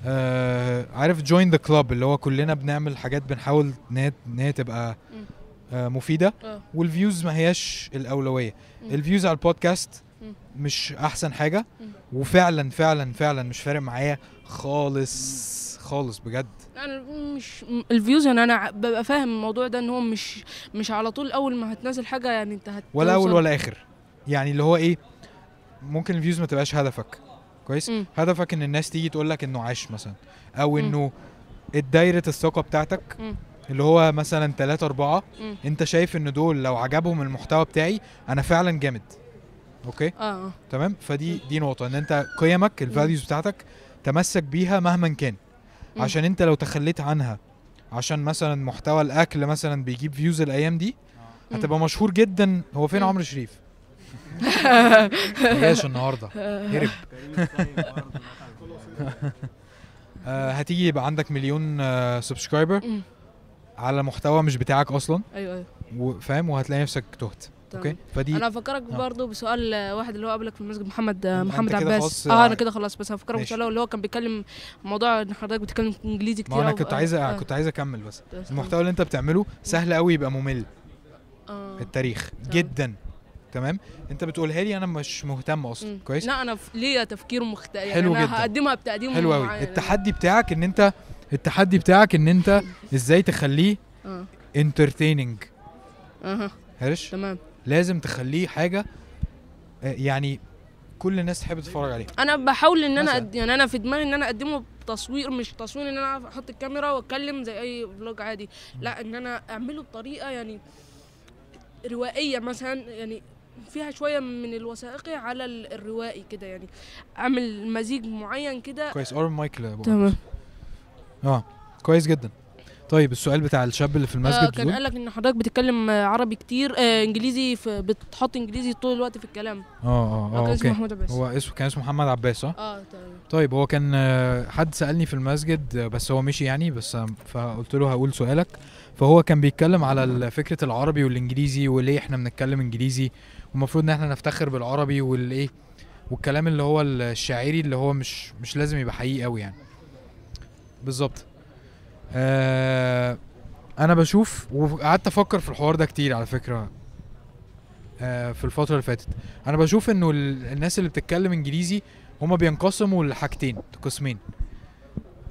آه عارف جوين ذا كلاب اللي هو كلنا بنعمل حاجات بنحاول ان هي تبقى آه مفيده آه. والفيوز ما هياش الاولويه الفيوز على البودكاست مش احسن حاجه وفعلا فعلا فعلا مش فارق معايا خالص خالص بجد انا مش الفيوز يعني انا ببقى فاهم الموضوع ده ان هو مش مش على طول اول ما هتنزل حاجه يعني انت هت ولا اول ولا اخر يعني اللي هو ايه ممكن الفيوز ما تبقاش هدفك كويس م. هدفك ان الناس تيجي تقول لك انه عاش مثلا او انه الدايره الثقه بتاعتك م. اللي هو مثلا ثلاثة أربعة أنت شايف إن دول لو عجبهم المحتوى بتاعي أنا فعلا جامد أوكي؟ آه. آه. تمام؟ فدي دي نقطة إن أنت قيمك الفاليوز بتاعتك تمسك بيها مهما كان عشان انت لو تخليت عنها عشان مثلا محتوى الاكل مثلا بيجيب فيوز الايام دي آه. هتبقى مشهور جدا هو فين عمرو شريف جاش [LAUGHS] النهارده هرب [LAUGHS] آه، هتيجي يبقى عندك مليون سبسكرايبر آه، على محتوى مش بتاعك اصلا ايوه ايوه فاهم وهتلاقي نفسك تهت اوكي فدي انا هفكرك آه. برضه بسؤال واحد اللي هو قبلك في المسجد محمد محمد عباس اه انا آه، كده خلاص بس هفكرك بسؤال اللي هو كان بيتكلم موضوع ان حضرتك بتتكلم انجليزي كتير انا كنت عايز آه. كنت عايز اكمل بس المحتوى اللي انت بتعمله سهل قوي يبقى ممل آه. التاريخ طبعا. جدا تمام انت بتقولها لي انا مش مهتم اصلا كويس لا انا ليا تفكير مختلف يعني حلو انا جدا. هقدمها بتقديم حلو قوي التحدي بتاعك ان انت التحدي بتاعك ان انت [LAUGHS] ازاي تخليه انترتيننج آه. اها هرش تمام لازم تخليه حاجه آه، يعني كل الناس تحب تتفرج عليه انا بحاول ان انا أد... يعني انا في دماغي ان انا اقدمه بتصوير مش تصوير ان انا احط الكاميرا واتكلم زي اي فلوج عادي لا ان انا اعمله بطريقه يعني روائيه مثلا يعني فيها شويه من الوثائقي على الروائي كده يعني اعمل مزيج معين كده كويس اور مايك تمام اه كويس جدا طيب السؤال بتاع الشاب اللي في المسجد آه كان قال لك ان حضرتك بتتكلم عربي كتير آه انجليزي بتحط انجليزي طول الوقت في الكلام اه اه اه اوكي محمد عباس هو اسمه كان اسمه محمد عباس اه اه طيب طيب هو كان آه، حد سالني في المسجد آه، بس هو مشي يعني بس آه، فقلت له هقول سؤالك فهو كان بيتكلم على فكره العربي والانجليزي وليه احنا بنتكلم انجليزي ومفروض ان احنا نفتخر بالعربي والايه والكلام اللي هو الشاعري اللي هو مش مش لازم يبقى حقيقي قوي يعني بالظبط آه، انا بشوف وقعدت افكر في الحوار ده كتير على فكره آه في الفتره اللي فاتت انا بشوف انه الناس اللي بتتكلم انجليزي هما بينقسموا لحاجتين قسمين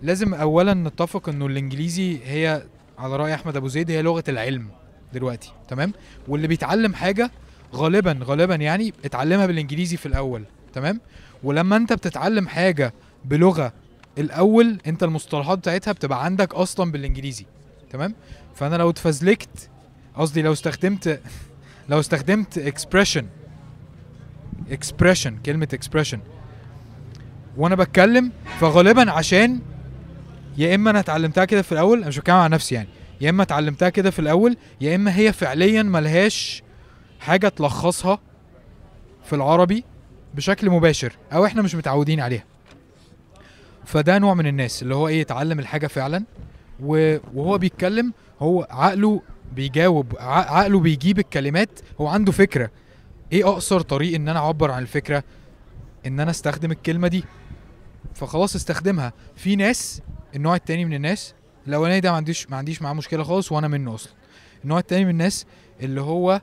لازم اولا نتفق انه الانجليزي هي على راي احمد ابو زيد هي لغه العلم دلوقتي تمام واللي بيتعلم حاجه غالبا غالبا يعني اتعلمها بالانجليزي في الاول تمام ولما انت بتتعلم حاجه بلغه الاول انت المصطلحات بتاعتها بتبقى عندك اصلا بالانجليزي تمام فانا لو اتفزلكت قصدي لو استخدمت [LAUGHS] لو استخدمت expression expression كلمه expression وانا بتكلم فغالبا عشان يا اما انا اتعلمتها كده في الاول انا مش بتكلم عن نفسي يعني يا اما اتعلمتها كده في الاول يا اما هي فعليا ملهاش حاجه تلخصها في العربي بشكل مباشر او احنا مش متعودين عليها فده نوع من الناس اللي هو ايه يتعلم الحاجه فعلا وهو بيتكلم هو عقله بيجاوب عقله بيجيب الكلمات هو عنده فكره ايه اقصر طريق ان انا اعبر عن الفكره ان انا استخدم الكلمه دي فخلاص استخدمها في ناس النوع التاني من الناس الاولاني ده ما عنديش ما عنديش معاه مشكله خالص وانا منه اصلا النوع التاني من الناس اللي هو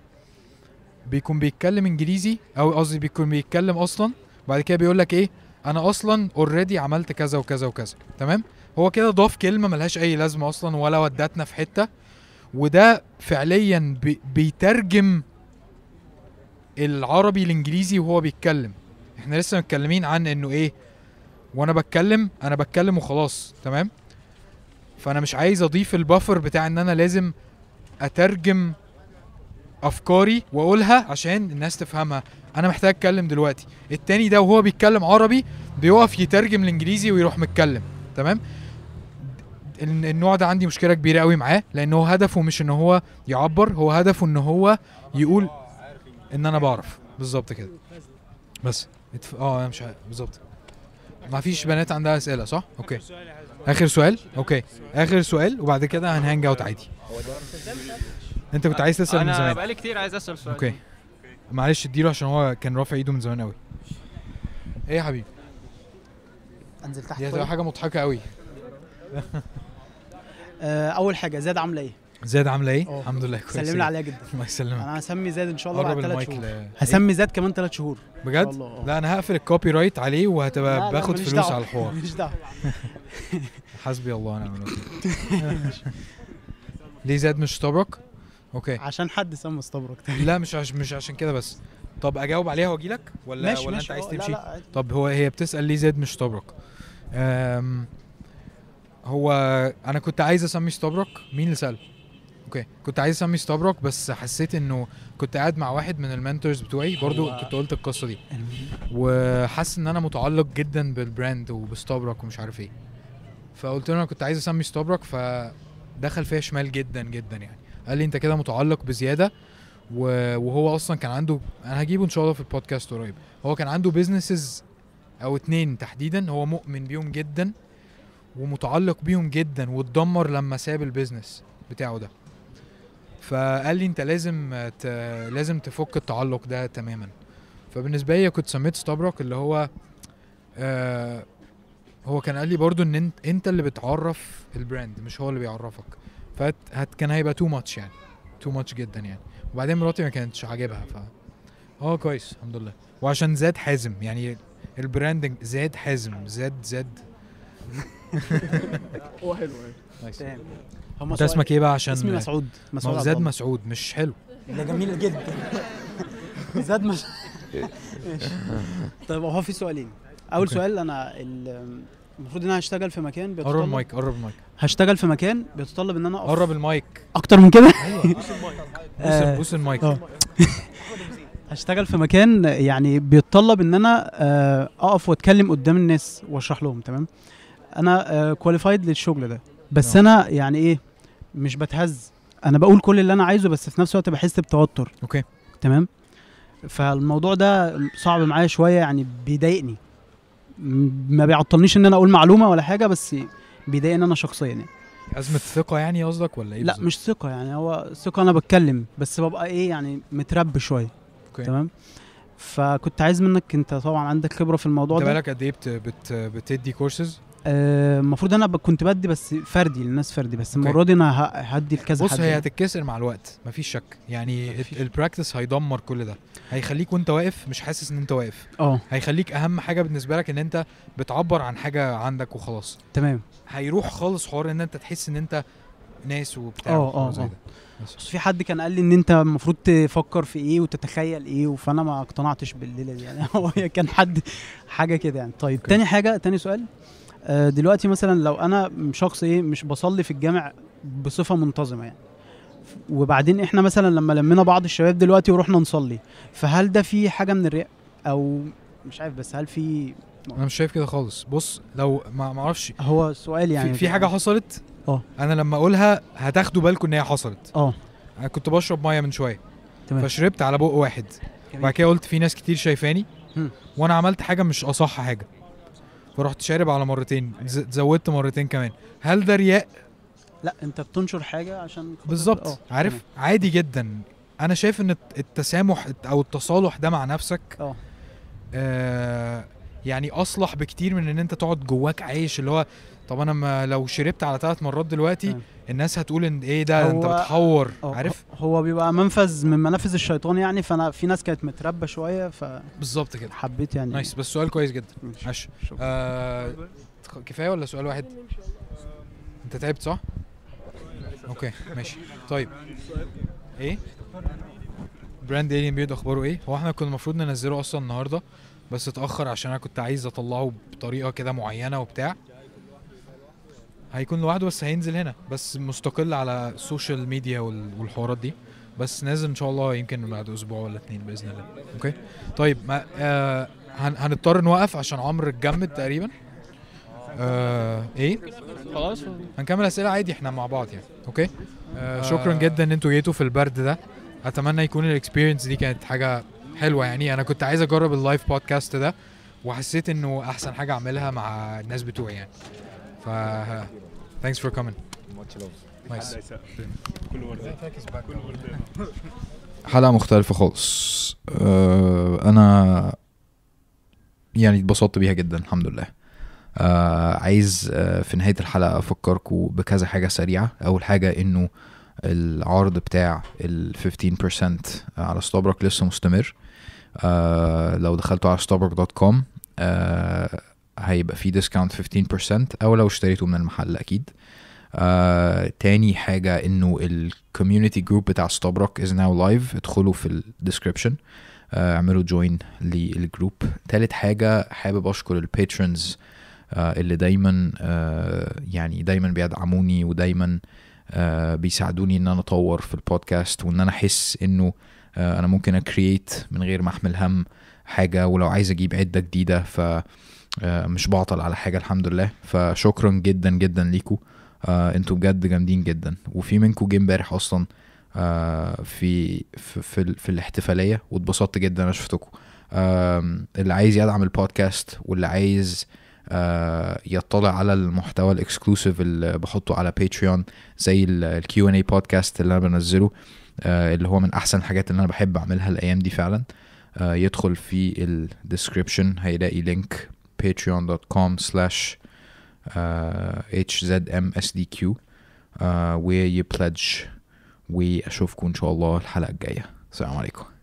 بيكون بيتكلم انجليزي او قصدي بيكون بيتكلم اصلا وبعد كده بيقول لك ايه انا اصلا اوريدي عملت كذا وكذا وكذا تمام هو كده ضاف كلمه ملهاش اي لازمه اصلا ولا ودتنا في حته وده فعليا بي بيترجم العربي الانجليزي وهو بيتكلم احنا لسه متكلمين عن انه ايه وانا بتكلم انا بتكلم وخلاص تمام فانا مش عايز اضيف البفر بتاع ان انا لازم اترجم افكاري واقولها عشان الناس تفهمها انا محتاج اتكلم دلوقتي التاني ده وهو بيتكلم عربي بيقف يترجم الانجليزي ويروح متكلم تمام النوع ده عندي مشكله كبيره قوي معاه لان هو هدفه مش ان هو يعبر هو هدفه ان هو يقول ان انا بعرف بالظبط كده بس اتف... اه انا مش بالظبط ما فيش بنات عندها اسئله صح اوكي اخر سؤال اوكي اخر سؤال وبعد كده هنهانج اوت عادي انت كنت عايز تسال من زمان انا بقالي كتير عايز اسال سؤال اوكي معلش اديله عشان هو كان رافع ايده من زمان قوي ايه يا حبيبي انزل تحت دي هتبقى حاجه مضحكه قوي [LAUGHS] آه، اول حاجه زاد عامله ايه زاد عامله ايه؟ الحمد لله كويس سلم لي عليها جدا الله يسلمك انا هسمي زاد ان شاء الله بعد ثلاث شهور إيه؟ هسمي زاد كمان ثلاث شهور بجد؟ لا انا هقفل الكوبي رايت عليه وهتبقى باخد فلوس دعوة. على الحوار [LAUGHS] مش دعوه حسبي الله ونعم الوكيل [LAUGHS] ليه زاد مش طبرك؟ اوكي عشان حد سام مستبرك تاني لا مش عش... مش عشان كده بس طب اجاوب عليها واجي لك ولا ماشي ولا ماشي انت أه، عايز تمشي لا لا. طب هو هي بتسال ليه زيد مش استبرك هو انا كنت عايز اسمي استبرك مين اللي سال اوكي كنت عايز اسمي استبرك بس حسيت انه كنت قاعد مع واحد من المنتورز بتوعي برضو كنت قلت القصه دي وحاسس ان انا متعلق جدا بالبراند وبستبرك ومش عارف ايه فقلت له انا كنت عايز اسمي استبرك فدخل فيها شمال جدا جدا يعني قال لي انت كده متعلق بزياده وهو اصلا كان عنده انا هجيبه ان شاء الله في البودكاست قريب هو كان عنده بيزنسز او اتنين تحديدا هو مؤمن بيهم جدا ومتعلق بيهم جدا واتدمر لما ساب البيزنس بتاعه ده فقال لي انت لازم ت... لازم تفك التعلق ده تماما فبالنسبه لي كنت سميت ستابرك اللي هو آه هو كان قال لي برضو ان انت اللي بتعرف البراند مش هو اللي بيعرفك فهت كان هيبقى تو ماتش يعني تو ماتش جدا يعني وبعدين مراتي ما كانتش عاجبها ف اه كويس الحمد لله وعشان زاد حازم يعني البراندنج زاد حازم زاد زاد [LAUGHS] هو حلو نايس يعني. انت اسمك ايه بقى عشان اسمي مسعود مسعود زاد مسعود مش حلو ده جميل جدا [LAUGHS] زاد مسعود [LAUGHS] طيب هو في سؤالين اول سؤال انا المفروض ان انا هشتغل في مكان بيتطلب قرب المايك قرب المايك هشتغل في مكان بيتطلب ان انا اقف قرب المايك اكتر من كده ايوه بوس المايك [LAUGHS] آه. آه. [LAUGHS] هشتغل في مكان يعني بيتطلب ان انا آه، اقف واتكلم قدام الناس واشرح لهم تمام انا كواليفايد للشغل ده بس انا يعني ايه مش بتهز انا بقول كل اللي انا عايزه بس في نفس الوقت بحس بتوتر اوكي تمام فالموضوع ده صعب معايا شويه يعني بيضايقني ما بيعطلنيش ان انا اقول معلومه ولا حاجه بس بيضايقني انا شخصيا يعني ازمه ثقه يعني قصدك ولا ايه لا مش ثقه يعني هو ثقه انا بتكلم بس ببقى ايه يعني متربي شويه تمام فكنت عايز منك انت طبعا عندك خبره في الموضوع ده انت بقالك قد ايه بت بت بتدي كورسز آه، المفروض انا كنت بدي بس فردي للناس فردي بس المره دي انا هدي لكذا حد بص هي يعني. هتتكسر مع الوقت مفيش شك يعني البراكتس هيدمر كل ده هيخليك وانت واقف مش حاسس ان انت واقف اه هيخليك اهم حاجه بالنسبه لك ان انت بتعبر عن حاجه عندك وخلاص تمام هيروح خالص حوار ان انت تحس ان انت ناس وبتاع اه اه, آه. بس في حد كان قال لي ان انت المفروض تفكر في ايه وتتخيل ايه فانا ما اقتنعتش بالليله دي يعني [LAUGHS] هو كان حد حاجه كده يعني طيب okay. تاني حاجه تاني سؤال آه، دلوقتي مثلا لو انا شخص ايه مش بصلي في الجامع بصفه منتظمه يعني وبعدين احنا مثلا لما لمينا بعض الشباب دلوقتي ورحنا نصلي فهل ده في حاجه من الرياء او مش عارف بس هل في انا مش شايف كده خالص بص لو ما اعرفش هو سؤال يعني في, في حاجه حصلت اه انا لما اقولها هتاخدوا بالكم ان هي حصلت اه انا كنت بشرب ميه من شويه تمام فشربت على بق واحد وبعد كده قلت في ناس كتير شايفاني وانا عملت حاجه مش اصح حاجه فرحت شارب على مرتين أيوة. زودت مرتين كمان هل ده رياء لا انت بتنشر حاجه عشان بالظبط اه، عارف أوه. عادي جدا انا شايف ان التسامح او التصالح ده مع نفسك اه. آه يعني اصلح بكتير من ان انت تقعد جواك عايش اللي هو طب انا ما لو شربت على ثلاث مرات دلوقتي الناس هتقول ان ايه ده انت بتحور عارف هو بيبقى منفذ من منافذ الشيطان يعني فانا في ناس كانت متربه شويه ف بالظبط كده حبيت يعني نايس بس سؤال كويس جدا ماشي آه كفايه ولا سؤال واحد انت تعبت صح اوكي ماشي طيب ايه براند الين بيد اخباره ايه هو احنا كنا المفروض ننزله اصلا النهارده بس اتاخر عشان انا كنت عايز اطلعه بطريقه كده معينه وبتاع هيكون لوحده بس هينزل هنا بس مستقل على السوشيال ميديا والحوارات دي بس نازل ان شاء الله يمكن بعد اسبوع ولا اتنين باذن الله اوكي طيب ما آه هنضطر نوقف عشان عمرو اتجمد تقريبا آه ايه خلاص هنكمل اسئله عادي احنا مع بعض يعني اوكي آه شكرا آه. جدا ان انتوا جيتوا في البرد ده اتمنى يكون الاكسبيرينس دي كانت حاجه حلوه يعني انا كنت عايز اجرب اللايف بودكاست ده وحسيت انه احسن حاجه اعملها مع الناس بتوعي يعني ف ثانكس فور كومينج ماتش لوف نايس كل ورده حلقه مختلفه خالص آه، انا يعني اتبسطت بيها جدا الحمد لله آه عايز آه في نهايه الحلقه افكركم بكذا حاجه سريعه اول حاجه انه العرض بتاع ال 15% على ستوبرك لسه مستمر آه لو دخلتوا على ستوبرك دوت كوم آه هيبقى في ديسكاونت 15% او لو اشتريته من المحل اكيد آه تاني حاجة انه الكوميونتي جروب بتاع ستوبروك از ناو لايف ادخلوا في الديسكريبشن آه اعملوا جوين للجروب تالت حاجة حابب اشكر الباترونز آه اللي دايما آه يعني دايما بيدعموني ودايما آه بيساعدوني ان انا اطور في البودكاست وان انا احس انه آه انا ممكن اكرييت من غير ما احمل هم حاجة ولو عايز اجيب عدة جديدة ف آه، مش بعطل على حاجه الحمد لله فشكرا جدا جدا ليكم آه، انتوا بجد جامدين جدا وفي منكو جه امبارح اصلا آه، في في في, في الاحتفاليه واتبسطت جدا انا شفتكم اللي عايز يدعم البودكاست واللي عايز يطلع على المحتوى الاكسكلوسيف اللي بحطه على باتريون زي الكيو ان اي بودكاست اللي انا بنزله اللي هو من احسن الحاجات اللي انا بحب اعملها الايام دي فعلا يدخل في الديسكريبشن هيلاقي لينك patreon.com slash hzmsdq uh, uh, where you pledge we ashofku inshallah الحلقة الجاية السلام عليكم